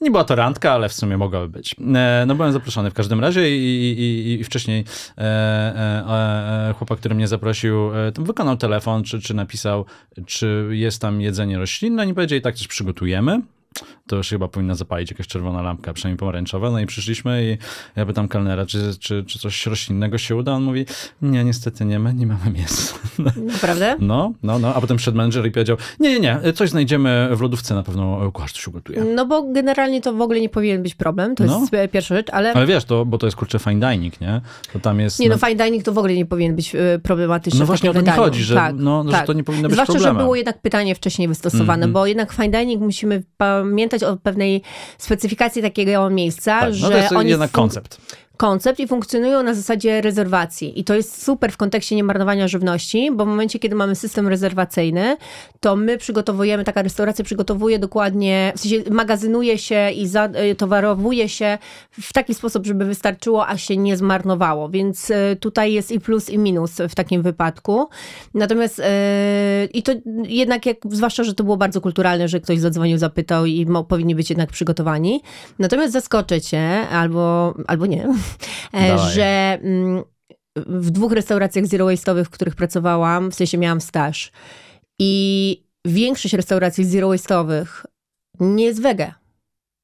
nie była to randka, ale w sumie mogłaby być. E, no byłem zaproszony w każdym razie i, i, i wcześniej e, e, e, chłopak, który mnie zaprosił, e, wykonał telefon, czy, czy napisał, czy jest tam jedzenie roślinne. Nie powiedzieli, tak coś przygotujemy to już chyba powinna zapalić jakaś czerwona lampka, przynajmniej pomarańczowa. No i przyszliśmy i ja pytam kelnera, czy, czy, czy coś roślinnego się uda? On mówi, nie, niestety nie, my nie mamy mięsa. Naprawdę? No, no, no. A potem przed menedżer i powiedział, nie, nie, nie, coś znajdziemy w lodówce, na pewno kucharz coś ugotuje. No bo generalnie to w ogóle nie powinien być problem, to no. jest pierwsza rzecz, ale... Ale wiesz, to, bo to jest kurczę fine dining, nie? To tam jest... Nie, no, no- fine dining to w ogóle nie powinien być e, problematyczny. No właśnie o to mi chodzi, że, tak, no, tak. że to nie powinno być Zwłaszcza, problemem. że było jednak pytanie wcześniej wystosowane, mm, mm, bo jednak fine dining musimy pamiętać, pamiętać o pewnej specyfikacji takiego miejsca, tak, no że to jest oni... jednak koncept koncept i funkcjonują na zasadzie rezerwacji. I to jest super w kontekście niemarnowania żywności, bo w momencie, kiedy mamy system rezerwacyjny, to my przygotowujemy, taka restauracja przygotowuje dokładnie, w sensie magazynuje się i y, towarowuje się w taki sposób, żeby wystarczyło, a się nie zmarnowało. Więc y, tutaj jest i plus, i minus w takim wypadku. Natomiast yy, i to jednak, jak, zwłaszcza, że to było bardzo kulturalne, że ktoś zadzwonił, zapytał i powinni być jednak przygotowani. Natomiast zaskoczę cię, albo, albo nie że mm, w dwóch restauracjach zero waste'owych, w których pracowałam, w sensie miałam staż i większość restauracji zero waste'owych nie jest wege.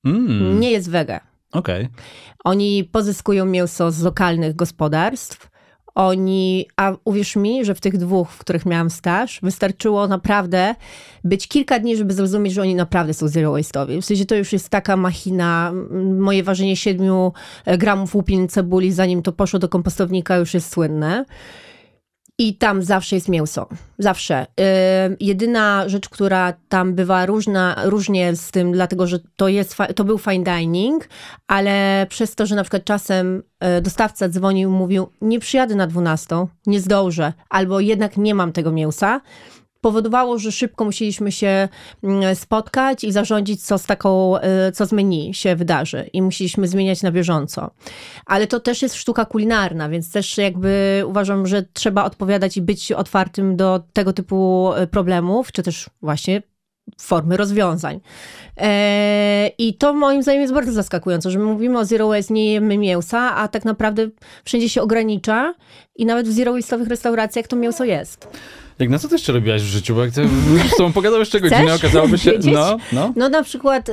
Mm. Nie jest wege. Okej. Okay. Oni pozyskują mięso z lokalnych gospodarstw oni, a uwierz mi, że w tych dwóch, w których miałam staż, wystarczyło naprawdę być kilka dni, żeby zrozumieć, że oni naprawdę są zero waste'owi. W sensie to już jest taka machina. Moje ważenie 7 e, gramów łupin cebuli, zanim to poszło do kompostownika, już jest słynne. I tam zawsze jest mięso. Zawsze. Yy, jedyna rzecz, która tam bywa różna, różnie z tym, dlatego że to, jest, to był fine dining, ale przez to, że na przykład czasem e, dostawca dzwonił i mówił, nie przyjadę na 12, nie zdążę, albo jednak nie mam tego mięsa, powodowało, że szybko musieliśmy się mm, spotkać i zarządzić, co z taką, e, co z menu się wydarzy i musieliśmy zmieniać na bieżąco. Ale to też jest sztuka kulinarna, więc też jakby uważam, że trzeba odpowiadać i być otwartym do tego typu e, problemów, czy też właśnie formy rozwiązań. E, I to moim zdaniem jest bardzo zaskakujące, że my mówimy o zero waste, nie jemy mięsa, a tak naprawdę wszędzie się ogranicza i nawet w zero waste'owych restauracjach to mięso jest. Jak na co ty jeszcze robiłaś w życiu? Bo jak ty z tobą pogadałeś jeszcze godzinę, okazałoby się... No, no. no na przykład y,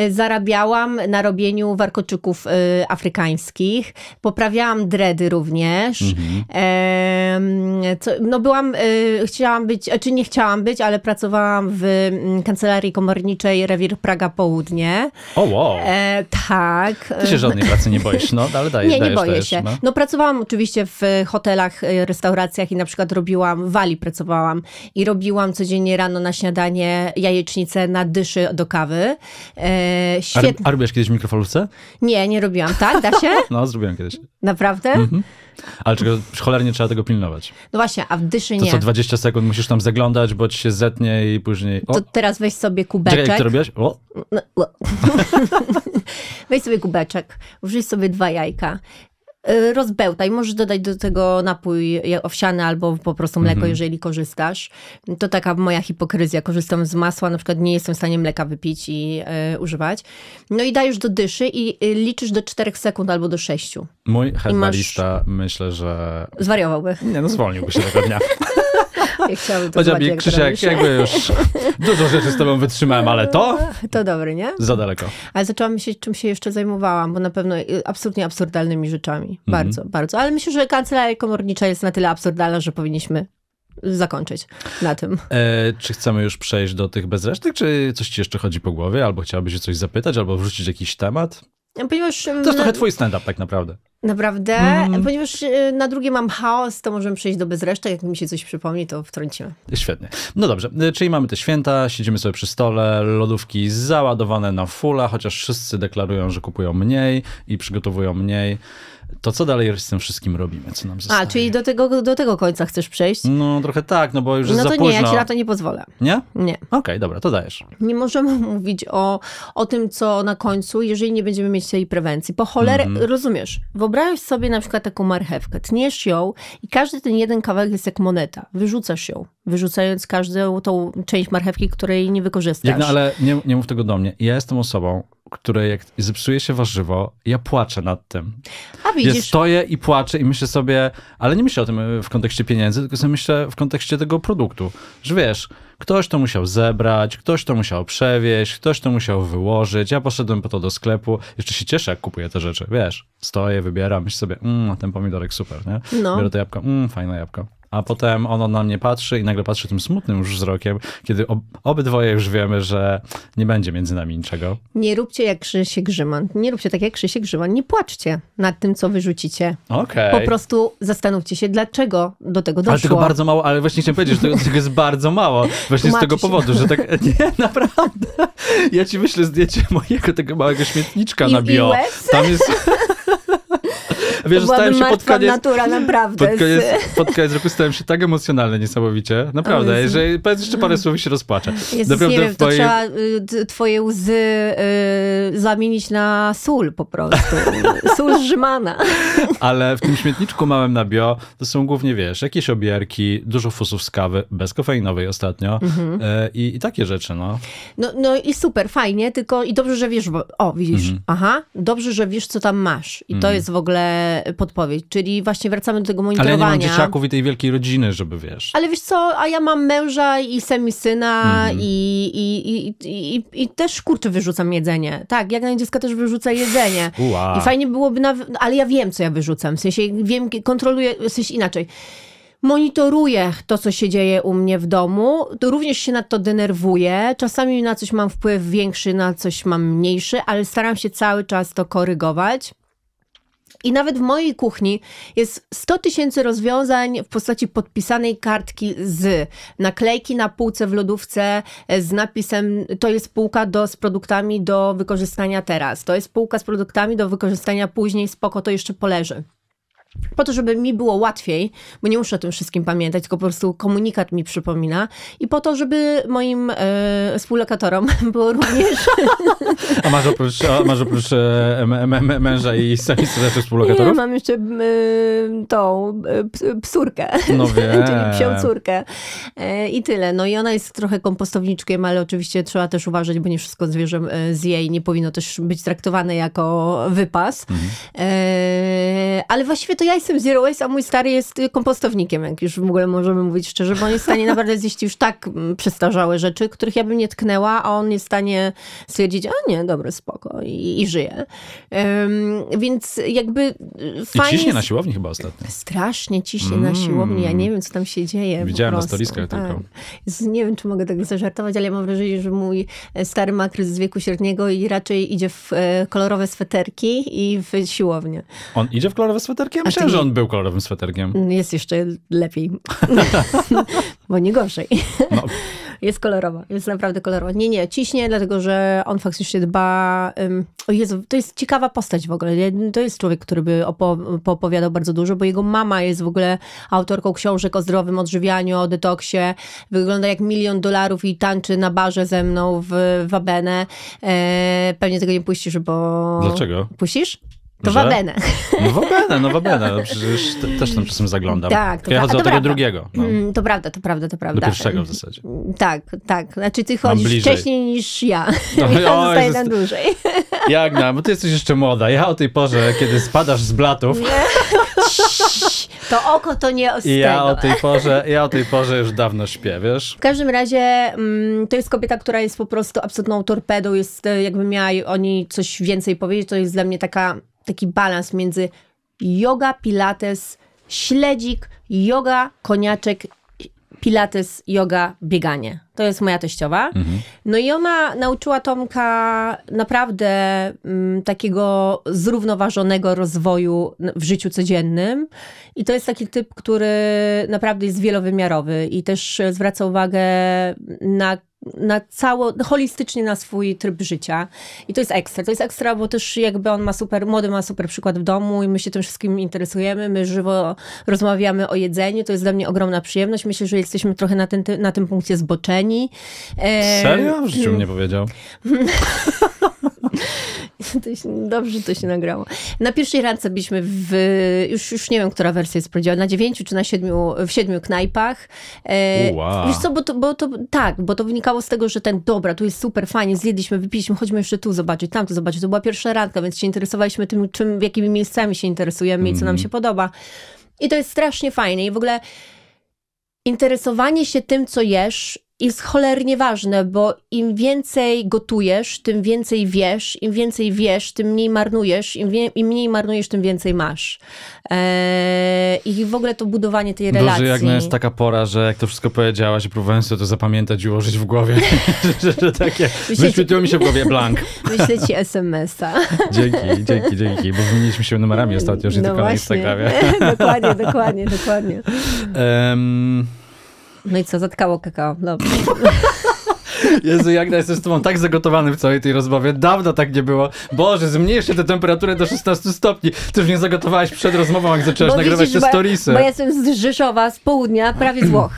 y, zarabiałam na robieniu warkoczyków y, afrykańskich, poprawiałam dredy również. Mhm. co, no byłam, y, chciałam być, czy znaczy nie chciałam być, ale pracowałam w mm, kancelarii komorniczej Rewir Praga Południe. O oh, wow! E, tak. Ty się żadnej pracy nie boisz, no ale dajesz, Nie, nie dajesz, boję dajesz, się. No. no pracowałam oczywiście w hotelach, y, restauracjach i na przykład robiłam wali pracowałam i robiłam codziennie rano na śniadanie jajecznicę na dyszy do kawy. E, A, a robiłaś kiedyś w mikrofalówce? Nie, nie robiłam. Tak, da się? no, zrobiłam kiedyś. Naprawdę? Mhm. Ale czego, cholernie trzeba tego pilnować. No właśnie, a w dyszy nie. To co 20 sekund musisz tam zaglądać, bo ci się zetnie i później... O. To teraz weź sobie kubeczek. Czekaj, jak to robiłaś? O. No, no. weź sobie kubeczek, wrzuć sobie dwa jajka, Y, rozbełtaj. Możesz dodać do tego napój owsiany albo po prostu mleko, mhm. jeżeli korzystasz. To taka moja hipokryzja. Korzystam z masła, na przykład nie jestem w stanie mleka wypić i y, używać. No i dajesz do dyszy i y, liczysz do 4 sekund albo do 6. Mój herbalista masz... myślę, że... Zwariowałby. Nie, no zwolniłby się tego dnia. Nie chciałbym to Chociaż jak Krzysiek, jakby już dużo rzeczy z tobą wytrzymałem, ale to... To dobry, nie? Za daleko. Ale zaczęłam myśleć, czym się jeszcze zajmowałam, bo na pewno y, absolutnie absurdalnymi rzeczami. Mhm. Bardzo, bardzo. Ale myślę, że kancelaria komornicza jest na tyle absurdalna, że powinniśmy zakończyć na tym. E, czy chcemy już przejść do tych bezresztek, czy coś ci jeszcze chodzi po głowie, albo chciałabyś się coś zapytać, albo wrzucić jakiś temat? Ponieważ, to jest trochę twój stand-up tak naprawdę. Naprawdę? Mm. Ponieważ e, na drugie mam chaos, to możemy przejść do bezresztek. Jak mi się coś przypomni, to wtrącimy. Świetnie. No dobrze, e, czyli mamy te święta, siedzimy sobie przy stole, lodówki załadowane na fula, chociaż wszyscy deklarują, że kupują mniej i przygotowują mniej to co dalej z tym wszystkim robimy, co nam zostaje? A, czyli do tego, do tego końca chcesz przejść? No trochę tak, no bo już no jest za późno. No to nie, ja ci na to nie pozwolę. Nie? Nie. Okej, okay, dobra, to dajesz. Nie możemy mówić o, o tym, co na końcu, jeżeli nie będziemy mieć tej prewencji. Po cholerę, mm -hmm. rozumiesz, wyobraź sobie na przykład taką marchewkę, tniesz ją i każdy ten jeden kawałek jest jak moneta. Wyrzucasz ją, wyrzucając każdą tą część marchewki, której nie wykorzystasz. Jak, no ale nie, nie mów tego do mnie. Ja jestem osobą, które jak zepsuje się warzywo, ja płaczę nad tym. A widzisz. Ja stoję i płaczę i myślę sobie, ale nie myślę o tym e, w kontekście pieniędzy, tylko sobie myślę w kontekście tego produktu. Że wiesz, ktoś to musiał zebrać, ktoś to musiał przewieźć, ktoś to musiał wyłożyć. Ja poszedłem po to do sklepu. Jeszcze się cieszę, jak kupuję te rzeczy. Wiesz, stoję, wybieram, myślę sobie, mmm, ten pomidorek super, nie? No. Biorę to jabłko, mmm, fajne jabłko a potem ono na mnie patrzy i nagle patrzy tym smutnym już wzrokiem, kiedy ob obydwoje już wiemy, że nie będzie między nami niczego. Nie róbcie jak Krzysiek Grzyman. Nie róbcie tak jak Krzysiek Grzyman. Nie płaczcie nad tym, co wyrzucicie. Okej. Okay. Po prostu zastanówcie się, dlaczego do tego doszło. Ale tego bardzo mało, ale właśnie chciałem powiedzieć, że tego, tego jest bardzo mało. Właśnie Tłumaczy z tego się. powodu, że tak, nie, naprawdę. Ja ci wyślę zdjęcie mojego tego małego śmietniczka I, na bio. I łez? Tam jest... Wiesz, to stałem się pod koniec, natura, naprawdę. Pod koniec, pod koniec roku stałem się tak emocjonalny niesamowicie. Naprawdę, jeżeli powiedz jeszcze parę słów i się rozpłaczę. Jezus, naprawdę nie wiem, twoje... to trzeba y, twoje łzy y, zamienić na sól po prostu. sól Rzymana. Ale w tym śmietniczku małem na bio to są głównie, wiesz, jakieś obierki, dużo fusów z kawy, bezkofeinowej ostatnio mhm. y, i, takie rzeczy, no. no. no. i super, fajnie, tylko i dobrze, że wiesz, bo, o widzisz, mhm. aha, dobrze, że wiesz, co tam masz. I mhm. to jest w ogóle podpowiedź, czyli właśnie wracamy do tego monitorowania. Ale ja nie mam dzieciaków i tej wielkiej rodziny, żeby wiesz. Ale wiesz co, a ja mam męża i semisyna mm. i, i, i, i, i też kurczę wyrzucam jedzenie. Tak, jak na dziecka też wyrzuca jedzenie. I fajnie byłoby, na, ale ja wiem, co ja wyrzucam, w sensie wiem, kontroluję, w sensie inaczej monitoruję to, co się dzieje u mnie w domu, to również się na to denerwuję. Czasami na coś mam wpływ większy, na coś mam mniejszy, ale staram się cały czas to korygować. I nawet w mojej kuchni jest 100 tysięcy rozwiązań w postaci podpisanej kartki z naklejki na półce w lodówce e, z napisem to jest półka do, z produktami do wykorzystania teraz, to jest półka z produktami do wykorzystania później, spoko, to jeszcze poleży po to, żeby mi było łatwiej, bo nie muszę o tym wszystkim pamiętać, tylko po prostu komunikat mi przypomina i po to, żeby moim e, współlokatorom było również... A masz oprócz, a masz oprócz e, m, m, męża i sami też współlokatorów? Nie, mam jeszcze e, tą psurkę, no czyli psią córkę e, i tyle. No i ona jest trochę kompostowniczkiem, ale oczywiście trzeba też uważać, bo nie wszystko zwierzę e, zje i nie powinno też być traktowane jako wypas. Mhm. E, ale właściwie to to ja jestem zero waste, a mój stary jest y, kompostownikiem, jak już w ogóle możemy mówić szczerze, bo on jest w stanie naprawdę zjeść już tak mm, przestarzałe rzeczy, których ja bym nie tknęła, a on jest w stanie stwierdzić, a nie, dobry spoko i, i żyje. Um, więc jakby y, I fajnie... I ciśnie na siłowni chyba ostatnio. Strasznie ciśnie mm. na siłowni, ja nie wiem, co tam się dzieje. Widziałem na stoliskach tak. tylko. Nie wiem, czy mogę tego zażartować, ale ja mam wrażenie, że mój e, stary ma kryzys wieku średniego i raczej idzie w e, kolorowe sweterki i w siłownię. On idzie w kolorowe sweterki? Ja Myślałem, że on był kolorowym sweterkiem. Jest jeszcze lepiej. Bo nie gorzej. No. Jest kolorowa, jest naprawdę kolorowa. Nie, nie, ciśnie, dlatego że on faktycznie dba. Um, o Jezu, to jest ciekawa postać w ogóle. To jest człowiek, który by opo- opowiadał bardzo dużo, bo jego mama jest w ogóle autorką książek o zdrowym odżywianiu, o detoksie. Wygląda jak milion dolarów i tańczy na barze ze mną w Wabenę. E, pewnie tego nie puścisz, bo. Dlaczego? Puścisz? To że... Wabene. No Wabene, no Wabene. No przecież też tam czasem zaglądam. Tak, to ja chodzę o tego prawda. drugiego. No. Mm, to prawda, to prawda, to prawda. Do pierwszego w zasadzie. Mm, tak, tak. Znaczy ty chodzisz wcześniej niż ja. No, ja o, zostaję na dłużej. Jak na, bo ty jesteś jeszcze młoda. Ja o tej porze, kiedy spadasz z blatów... To oko to nie z ja o tej porze, Ja o tej porze już dawno śpię, wiesz? W każdym razie mm, to jest kobieta, która jest po prostu absolutną torpedą. Jest, e, jakby miała o niej coś więcej powiedzieć, to jest dla mnie taka taki balans między yoga, pilates, śledzik, yoga, koniaczek, pilates, yoga, bieganie. To jest moja teściowa. Mhm. No i ona nauczyła Tomka naprawdę m, mm, takiego zrównoważonego rozwoju w życiu codziennym. I to jest taki typ, który naprawdę jest wielowymiarowy i też zwraca uwagę na na cało, holistycznie na swój tryb życia. I to jest ekstra. To jest ekstra, bo też jakby on ma super, młody ma super przykład w domu i my się tym wszystkim interesujemy. My żywo rozmawiamy o jedzeniu. To jest dla mnie ogromna przyjemność. Myślę, że jesteśmy trochę na, ten, na tym punkcie zboczeni. E... Serio? W życiu mnie mm. powiedział. to się, dobrze to się nagrało. Na pierwszej randce byliśmy w, już, już nie wiem, która wersja jest prowadziła, na dziewięciu czy na siedmiu, w siedmiu knajpach. E, wow. Wiesz co, bo to, bo to, tak, bo to wynikało z tego, że ten, dobra, tu jest super, fajnie, zjedliśmy, wypiliśmy, chodźmy jeszcze tu zobaczyć, tam to zobaczyć. To była pierwsza randka, więc się interesowaliśmy tym, czym, jakimi miejscami się interesujemy mm. i co nam mhm. się podoba. I to jest strasznie fajne i w ogóle interesowanie się tym, co jesz, jest cholernie ważne, bo im więcej gotujesz, tym więcej wiesz, im więcej wiesz, tym mniej marnujesz, im, wie, im mniej marnujesz, tym więcej masz. Eee, I w ogóle to budowanie tej relacji. Boże, jak jest taka pora, że jak to wszystko powiedziałaś i próbowałem sobie to zapamiętać i ułożyć w głowie, że, że, że takie wyświetliło mi się w głowie blank. Myśleć ci SMS-a. dzięki, dzięki, dzięki, bo wymieniliśmy się numerami ostatnio, już nie no tylko właśnie. na Instagramie. dokładnie, dokładnie, dokładnie. Um, no i co, zatkało kakao. Dobrze. Jezu, na jestem z tobą tak zagotowany w całej tej rozmowie. Dawno tak nie było. Boże, zmniejszy tę temperaturę do 16 stopni. Ty już mnie zagotowałaś przed rozmową, jak zaczęłaś bo nagrywać widzisz, te bo, storiesy. Bo ja jestem z Rzeszowa, z południa, prawie z Włoch.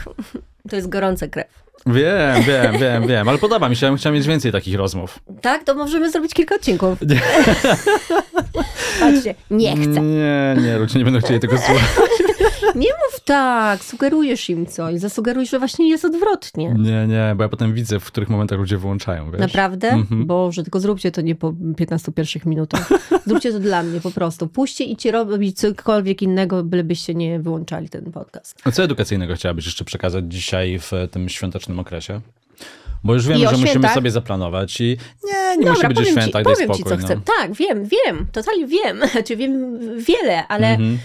To jest gorące krew. Wiem, wiem, wiem, wiem, ale podoba mi się, ja bym chciał mieć więcej takich rozmów. Tak, to możemy zrobić kilka odcinków. Nie. Patrzcie, nie chcę. Nie, nie, ludzie nie będą chcieli tego słuchać. Nie mów tak, sugerujesz im coś, zasugeruj, że właśnie jest odwrotnie. Nie, nie, bo ja potem widzę, w których momentach ludzie wyłączają, wiesz? Naprawdę? Bo mhm. Boże, tylko zróbcie to nie po 15 pierwszych minutach. Zróbcie to dla mnie po prostu. Puśćcie i ci robić cokolwiek innego, bylebyście nie wyłączali ten podcast. A co edukacyjnego chciałabyś jeszcze przekazać dzisiaj w tym świątecznym okresie? Bo już wiem, że musimy sobie zaplanować i nie, nie Dobra, musi być święta, ci, daj powiem Ci, co no. chcę. Tak, wiem, wiem, totalnie wiem, czy znaczy, wiem wiele, ale... Mhm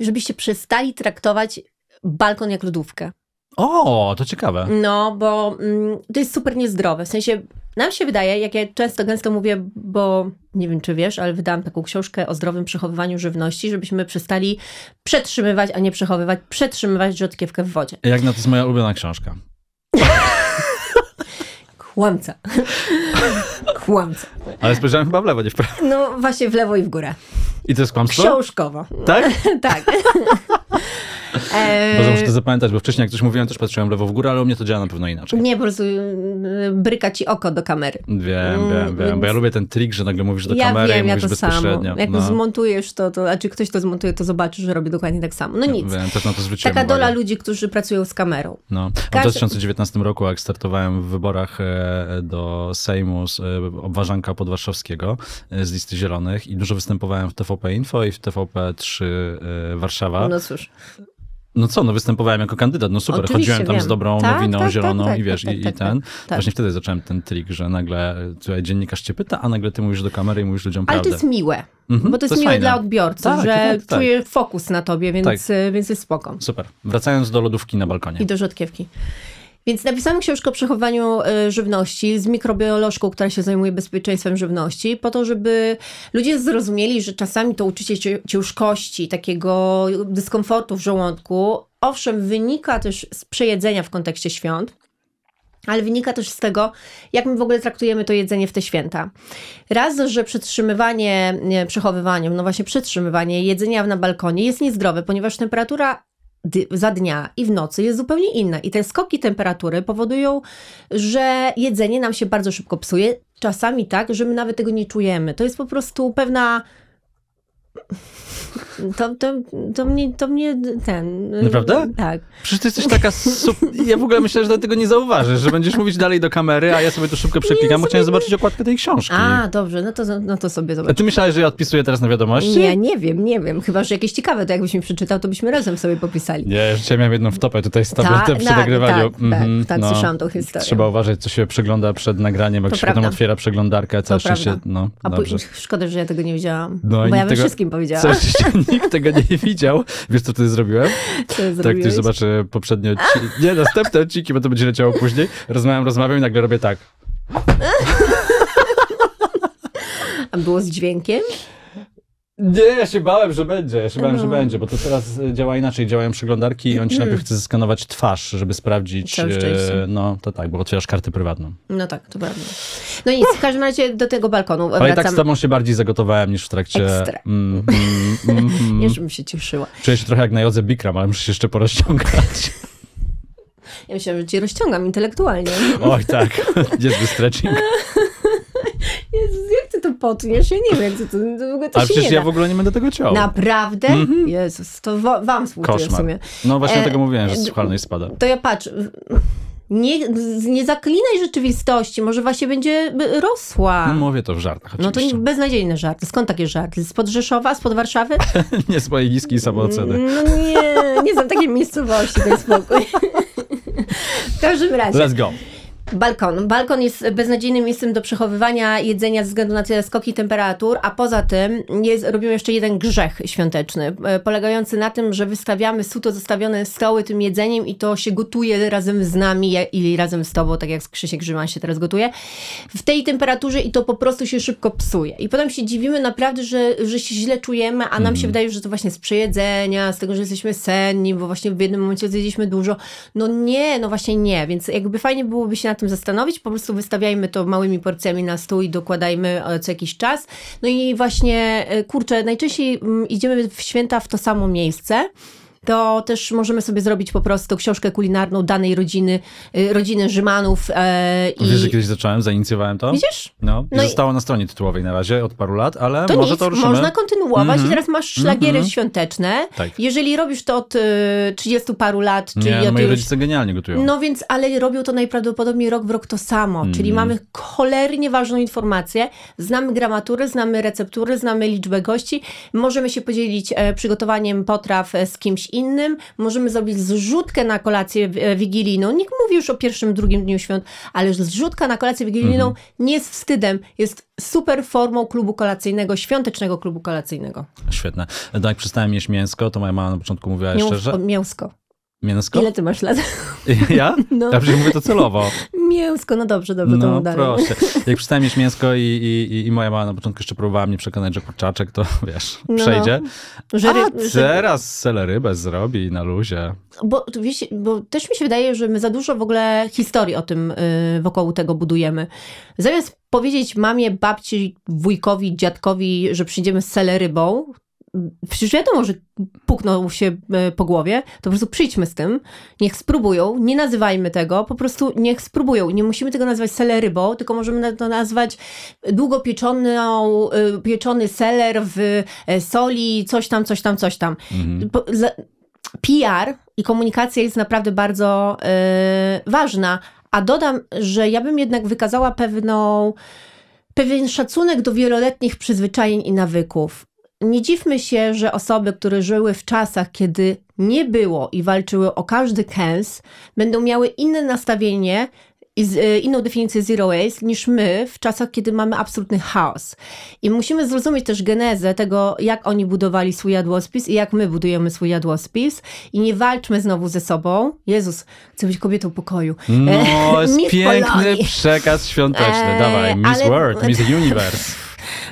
żebyście przestali traktować balkon jak lodówkę. O, to ciekawe. No, bo mm, to jest super niezdrowe. W sensie, nam się wydaje, jak ja często, gęsto mówię, bo nie wiem, czy wiesz, ale wydałam taką książkę o zdrowym przechowywaniu żywności, żebyśmy przestali przetrzymywać, a nie przechowywać, przetrzymywać rzodkiewkę w wodzie. Jak na to jest moja ulubiona książka. Kłamca. Kłamca. Ale spojrzałem chyba w lewo, nie w prawo. No właśnie w lewo i w górę. I to jest kłamstwo? Książkowo. Tak? tak. Można eee. Boże, muszę to zapamiętać, bo wcześniej jak coś mówiłem, też patrzyłem lewo w górę, ale u mnie to działa na pewno inaczej. Nie, po prostu mm, bryka ci oko do kamery. Wiem, wiem, mm, wiem, bo ja lubię ten trik, że nagle mówisz do ja kamery wiem, i mówisz ja to bezpośrednio. Samo. Jak no. zmontujesz to, to, a czy ktoś to zmontuje, to zobaczysz, że robi dokładnie tak samo. No nic. Wiem, też na to zwróciłem Taka uwagę. dola ludzi, którzy pracują z kamerą. No. W 2019 roku, jak startowałem w wyborach e, do Sejmu z e, obważanka podwarszawskiego e, z listy zielonych i dużo występowałem w TVP Info i w TVP 3 Warszawa. No cóż. No co, no występowałem jako kandydat, no super, Oczywiście, chodziłem tam wiem. z dobrą tak, nowiną tak, zieloną tak, i tak, wiesz, tak, i, tak, i ten. Właśnie wtedy zacząłem ten trik, że nagle tutaj dziennikarz cię pyta, a nagle ty mówisz do kamery i mówisz ludziom Ale prawdę. Ale to jest miłe, mhm, bo to, to jest, miłe fajne. dla odbiorcy, że czuje fokus na tobie, więc, y, więc jest spoko. Super. Wracając do lodówki na balkonie. I do rzodkiewki. Więc napisałam książkę o przechowaniu e, żywności z mikrobiolożką, która się zajmuje bezpieczeństwem żywności, po to, żeby ludzie zrozumieli, że czasami to uczucie ciężkości, takiego dyskomfortu w żołądku, owszem, wynika też z przejedzenia w kontekście świąt, ale wynika też z tego, jak my w ogóle traktujemy to jedzenie w te święta. Raz, że przetrzymywanie, nie, przechowywanie, no właśnie przetrzymywanie jedzenia na balkonie jest niezdrowe, ponieważ temperatura za dnia i w nocy jest zupełnie inna. I te skoki temperatury powodują, że jedzenie nam się bardzo szybko psuje. Czasami tak, że my nawet tego nie czujemy. To jest po prostu pewna to, to, to, mnie, to mnie ten. Naprawdę? Tak. Przecież ty jesteś taka. Sub... Ja w ogóle myślę, że tego nie zauważysz, że będziesz mówić dalej do kamery, a ja sobie tu szybko przeklikam, bo chciałem zobaczyć okładkę tej książki. A, dobrze, no to, no to sobie zobaczę. A ty myślałeś, że ja odpisuję teraz na wiadomości? Nie, nie wiem, nie wiem. Chyba, że jakieś ciekawe, to jakbyś mi przeczytał, to byśmy razem sobie popisali. Nie, ja dzisiaj miałem jedną wtopę tutaj z tak, tabletem tak, przy tak, nagrywaniu. Tak, mhm, tak, tak słyszałam tą historię. Trzeba uważać, co się przegląda przed nagraniem, jak to się prawda. potem otwiera przeglądarkę, a się. szczęście. No, a dobrze. Szkoda, że ja tego nie widziałam. No, bo ja bym wszystkim wszystkim powiedziała. Co, nikt tego nie widział. Wiesz, co ty zrobiłem? Co tak, ktoś zobaczy poprzednie odcinki. Nie, następne odcinki, bo to będzie leciało później. Rozmawiam, rozmawiam i nagle robię tak. A było z dźwiękiem? Nie, ja się bałem, że będzie, ja się bałem, no. że będzie, bo to teraz e, działa inaczej, działają przeglądarki i on ci mm. najpierw chce zeskanować twarz, żeby sprawdzić, e, no to tak, bo otwierasz kartę prywatną. No tak, to prawda. No nic, w każdym razie do tego balkonu Ale wracam. tak z tobą się bardziej zagotowałem niż w trakcie... Ekstra. Mm, mm, mm, mm, mm. ja bym się cieszyła. Czuję się trochę jak na jodze Bikram, ale muszę się jeszcze porozciągać. Ja myślałam, że cię rozciągam intelektualnie. Oj tak, jest stretching. Jezus, potniesz, ja nie wiem, co to, to w ogóle to Ale przecież ja da. w ogóle nie będę tego ciął. Naprawdę? Mm-hmm. Jezus, to wam współczuję w sumie. No właśnie e, tego mówiłem, że e, słuchalność spada. To ja patrz, nie, nie zaklinaj rzeczywistości, może właśnie będzie rosła. No mówię to w żartach oczywiście. No to beznadziejne żarty. Skąd takie żarty? Spod Rzeszowa? Spod Warszawy? nie z mojej niskiej samooceny. Mm, no nie, nie znam takiej miejscowości, daj spokój. w każdym razie. Let's go. Balkon. Balkon jest beznadziejnym miejscem do przechowywania jedzenia ze względu na te skoki temperatur, a poza tym jest, robimy jeszcze jeden grzech świąteczny, e, polegający na tym, że wystawiamy suto zostawione stoły tym jedzeniem i to się gotuje razem z nami i razem z tobą, tak jak Krzysiek Grzyman się teraz gotuje, w tej temperaturze i to po prostu się szybko psuje. I potem się dziwimy naprawdę, że, że się źle czujemy, a nam się mhm. wydaje, że to właśnie z przejedzenia, z tego, że jesteśmy senni, bo właśnie w jednym momencie zjedliśmy dużo. No nie, no właśnie nie, więc jakby fajnie byłoby się na nad tym zastanowić. Po prostu wystawiajmy to małymi porcjami na stół i dokładajmy e, co jakiś czas. No i właśnie, e, kurczę, najczęściej mm, idziemy w święta w to samo miejsce to też możemy sobie zrobić po prostu książkę kulinarną danej rodziny, y, rodziny Rzymanów. E, i... Wiesz, że kiedyś zacząłem, zainicjowałem to? Widzisz? No, no i zostało i... na stronie tytułowej na razie od paru lat, ale to może nic, to ruszymy. Można kontynuować mm-hmm. i teraz masz szlagiery mm-hmm. świąteczne. Tak. Jeżeli robisz to od y, 30 paru lat, czyli Nie, no moi już... rodzice genialnie gotują. No więc, ale robią to najprawdopodobniej rok w rok to samo, mm. czyli mhm. mamy cholernie ważną informację, znamy gramaturę, znamy receptury, znamy liczbę gości, możemy się podzielić e, przygotowaniem potraw e, z kimś innym, możemy zrobić zrzutkę na kolację e, wigilijną. Nikt mówi już o pierwszym, drugim dniu świąt, ale zrzutka na kolację wigilijną mhm. nie jest wstydem, jest super formą klubu kolacyjnego, świątecznego klubu kolacyjnego. Świetne. Tak, przestałem jeść mięsko, to moja mama na początku mówiła jeszcze, że... Mięsko. Mięsko? Ile ty masz lat? Ja? No. Ja przecież mówię to celowo. Mięsko, no dobrze, dobrze, no, to dalej. proszę. Jak przestałem mięsko i, i, i moja mama na początku jeszcze próbowała mnie przekonać, że kurczaczek to, wiesz, no, no. przejdzie. Że ry- A teraz selerybę zrobi na luzie. Bo, wiecie, bo też mi się wydaje, że my za dużo w ogóle historii o tym yy, wokół tego budujemy. Zamiast powiedzieć mamie, babci, wujkowi, dziadkowi, że przyjdziemy z selerybą, przecież wiadomo, że puknął się e, po głowie, to po prostu przyjdźmy z tym, niech spróbują, nie nazywajmy tego, po prostu niech spróbują. Nie musimy tego nazywać selerybą, tylko możemy to nazwać długo pieczoną, e, pieczony seler w e, soli, coś tam, coś tam, coś tam. Mhm. PR i komunikacja jest naprawdę bardzo yy, ważna, a dodam, że ja bym jednak wykazała pewną pewien szacunek do wieloletnich przyzwyczajeń i nawyków nie dziwmy się, że osoby, które żyły w czasach, kiedy nie było i walczyły o każdy kęs, będą miały inne nastawienie i e, inną definicję zero waste niż my w czasach, kiedy mamy absolutny chaos. I musimy zrozumieć też genezę tego, jak oni budowali swój jadłospis i jak my budujemy swój jadłospis. I nie walczmy znowu ze sobą. Jezus, chcę być kobietą pokoju. No, e, jest piękny Polonii. przekaz świąteczny. Dawaj, Miss e, ale... World, Miss Universe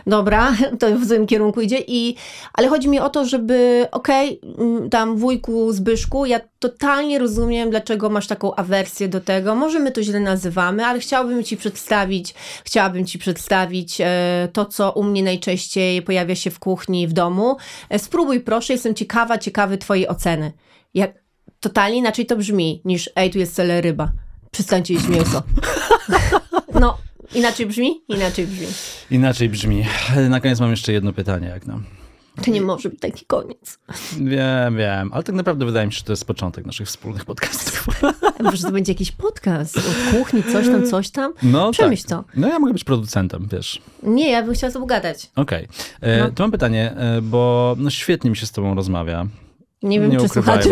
dobra, to w złym kierunku idzie. I, ale chodzi mi o to, żeby, okej, okay, mm, tam wujku Zbyszku, ja totalnie rozumiem, dlaczego masz taką awersję do tego. Może my to źle nazywamy, ale chciałabym ci przedstawić, chciałabym ci przedstawić e, to, co u mnie najczęściej pojawia się w kuchni, w domu. E, spróbuj proszę, jestem ciekawa, ciekawy twojej oceny. Jak, totalnie inaczej to brzmi niż ej, tu jest celeryba. Przestańcie jeść mięso. no, Inaczej brzmi? Inaczej brzmi. Inaczej brzmi. Na koniec mam jeszcze jedno pytanie, jak nam. To nie może być taki koniec. Wiem, wiem, ale tak naprawdę wydaje mi się, że to jest początek naszych wspólnych podcastów. Może to będzie jakiś podcast o kuchni, coś tam, coś tam. No, tak. Przemyśl tak. to. No ja mogę być producentem, wiesz. Nie, ja bym chciała z tobą gadać. Okej. Okay. E, no. To mam pytanie, e, bo no, świetnie mi się z tobą rozmawia. Nie wiem, nie czy słuchacie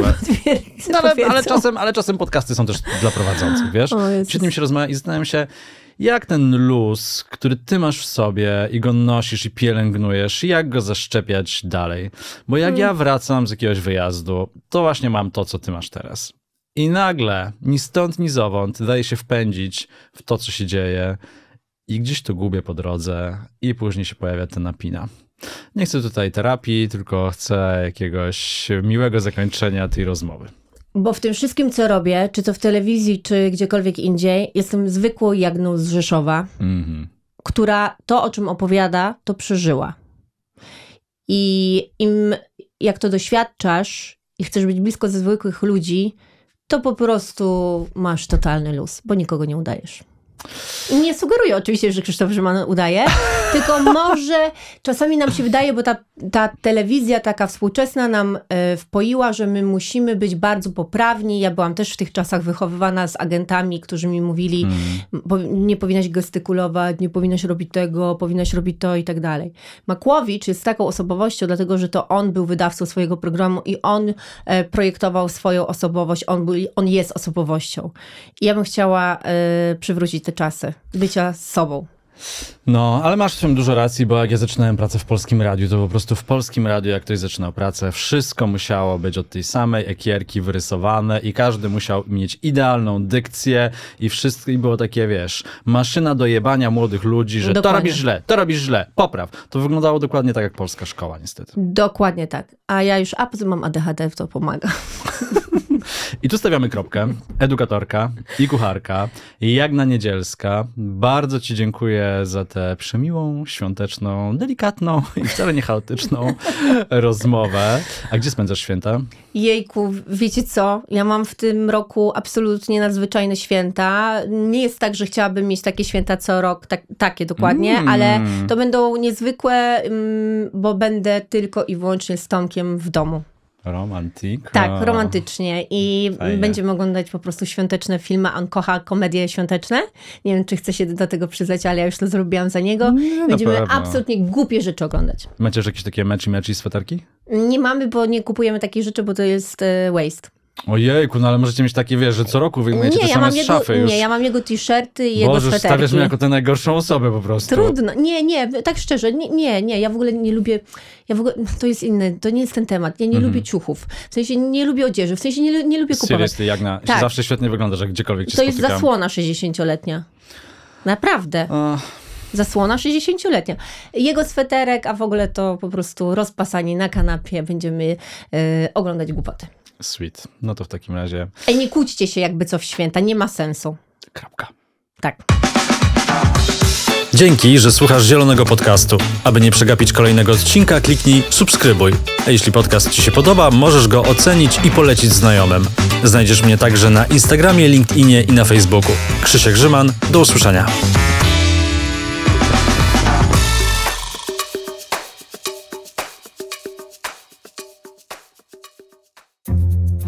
no, ale, ale, czasem, ale czasem podcasty są też dla prowadzących, wiesz? Świetnie mi się rozmawia i zastanawiam się, jak ten luz, który ty masz w sobie i go nosisz i pielęgnujesz, jak go zaszczepiać dalej? Bo jak hmm. ja wracam z jakiegoś wyjazdu, to właśnie mam to, co ty masz teraz. I nagle, ni stąd, ni zowąd, daje się wpędzić w to, co się dzieje, i gdzieś to gubię po drodze, i później się pojawia ta napina. Nie chcę tutaj terapii, tylko chcę jakiegoś miłego zakończenia tej rozmowy. Bo w tym wszystkim, co robię, czy to w telewizji, czy gdziekolwiek indziej, jestem zwykłą Jagną z Rzeszowa, mm-hmm. która to, o czym opowiada, to przeżyła. I im, jak to doświadczasz i chcesz być blisko ze zwykłych ludzi, to po prostu masz totalny luz, bo nikogo nie udajesz nie sugeruję oczywiście, że Krzysztof Rzyman udaje, tylko może czasami nam się wydaje, bo ta, ta telewizja taka współczesna nam e, wpoiła, że my musimy być bardzo poprawni. Ja byłam też w tych czasach wychowywana z agentami, którzy mi mówili, mhm. nie powinnaś gestykulować, nie powinnaś robić tego, powinnaś robić to i tak dalej. Makłowicz jest taką osobowością, dlatego że to on był wydawcą swojego programu i on e, projektował swoją osobowość, on, był, on jest osobowością. I ja bym chciała e, przywrócić przywrócić te czasy bycia z sobą. No, ale masz w tym dużo racji, bo jak ja zaczynałem pracę w polskim radiu, to po prostu w polskim radiu, jak ktoś zaczynał pracę, wszystko musiało być od tej samej ekierki wyrysowane i każdy musiał mieć idealną dykcję i wszystko i było takie, wiesz, maszyna do jebania młodych ludzi, że dokładnie. to robisz źle, to robisz źle, popraw. To wyglądało dokładnie tak jak polska szkoła, niestety. Dokładnie tak. A ja już, a mam ADHD, w to pomaga. I tu stawiamy kropkę. Edukatorka i kucharka, Jagna Niedzielska. Bardzo Ci dziękuję za tę przemiłą, świąteczną, delikatną i wcale nie chaotyczną rozmowę. A gdzie spędzasz święta? Jejku, wiecie co? Ja mam w tym roku absolutnie nadzwyczajne święta. Nie jest tak, że chciałabym mieć takie święta co rok, tak, takie dokładnie, mm. ale to będą niezwykłe, mm, bo będę tylko i wyłącznie z Tomkiem w domu. Romantik. Tak, romantycznie. I Fajnie. będziemy oglądać po prostu świąteczne filmy. On kocha komedie świąteczne. Nie wiem, czy chce się do tego przyznać, ale ja już to zrobiłam za niego. Nie, no, będziemy absolutnie głupie rzeczy oglądać. Macie już jakieś takie meczy, meczy i Nie mamy, bo nie kupujemy takich rzeczy, bo to jest e, waste. Ojejku, no ale możecie mieć takie, wiesz, że co roku wyjmujecie nie, te ja same mam z jego, szafy już. Nie, ja mam jego t-shirty i jego sweterek. sweterki. stawiasz mnie jako tę najgorszą osobę po prostu. Trudno. Nie, nie, tak szczerze, nie, nie, nie, ja w ogóle nie lubię, ja w ogóle, to jest inny, to nie jest ten temat. Ja nie mhm. lubię ciuchów, w sensie nie lubię odzieży, w sensie nie, nie lubię kupować. Serio, Jagna, tak. zawsze świetnie wyglądasz, jak gdziekolwiek cię To spotykam. jest zasłona 60-letnia. Naprawdę. zasłona 60-letnia. Jego sweterek, a w ogóle to po prostu rozpasani na kanapie będziemy yy, oglądać głupoty. Sweet. No to w takim razie. Ej, nie kłóćcie się jakby co w święta, nie ma sensu. Kropka. Tak. Dzięki, że słuchasz Zielonego Podcastu. Aby nie przegapić kolejnego odcinka, kliknij subskrybuj. A jeśli podcast Ci się podoba, możesz go ocenić i polecić znajomym. Znajdziesz mnie także na Instagramie, LinkedInie i na Facebooku. Krzysiek Grzyman, do usłyszenia.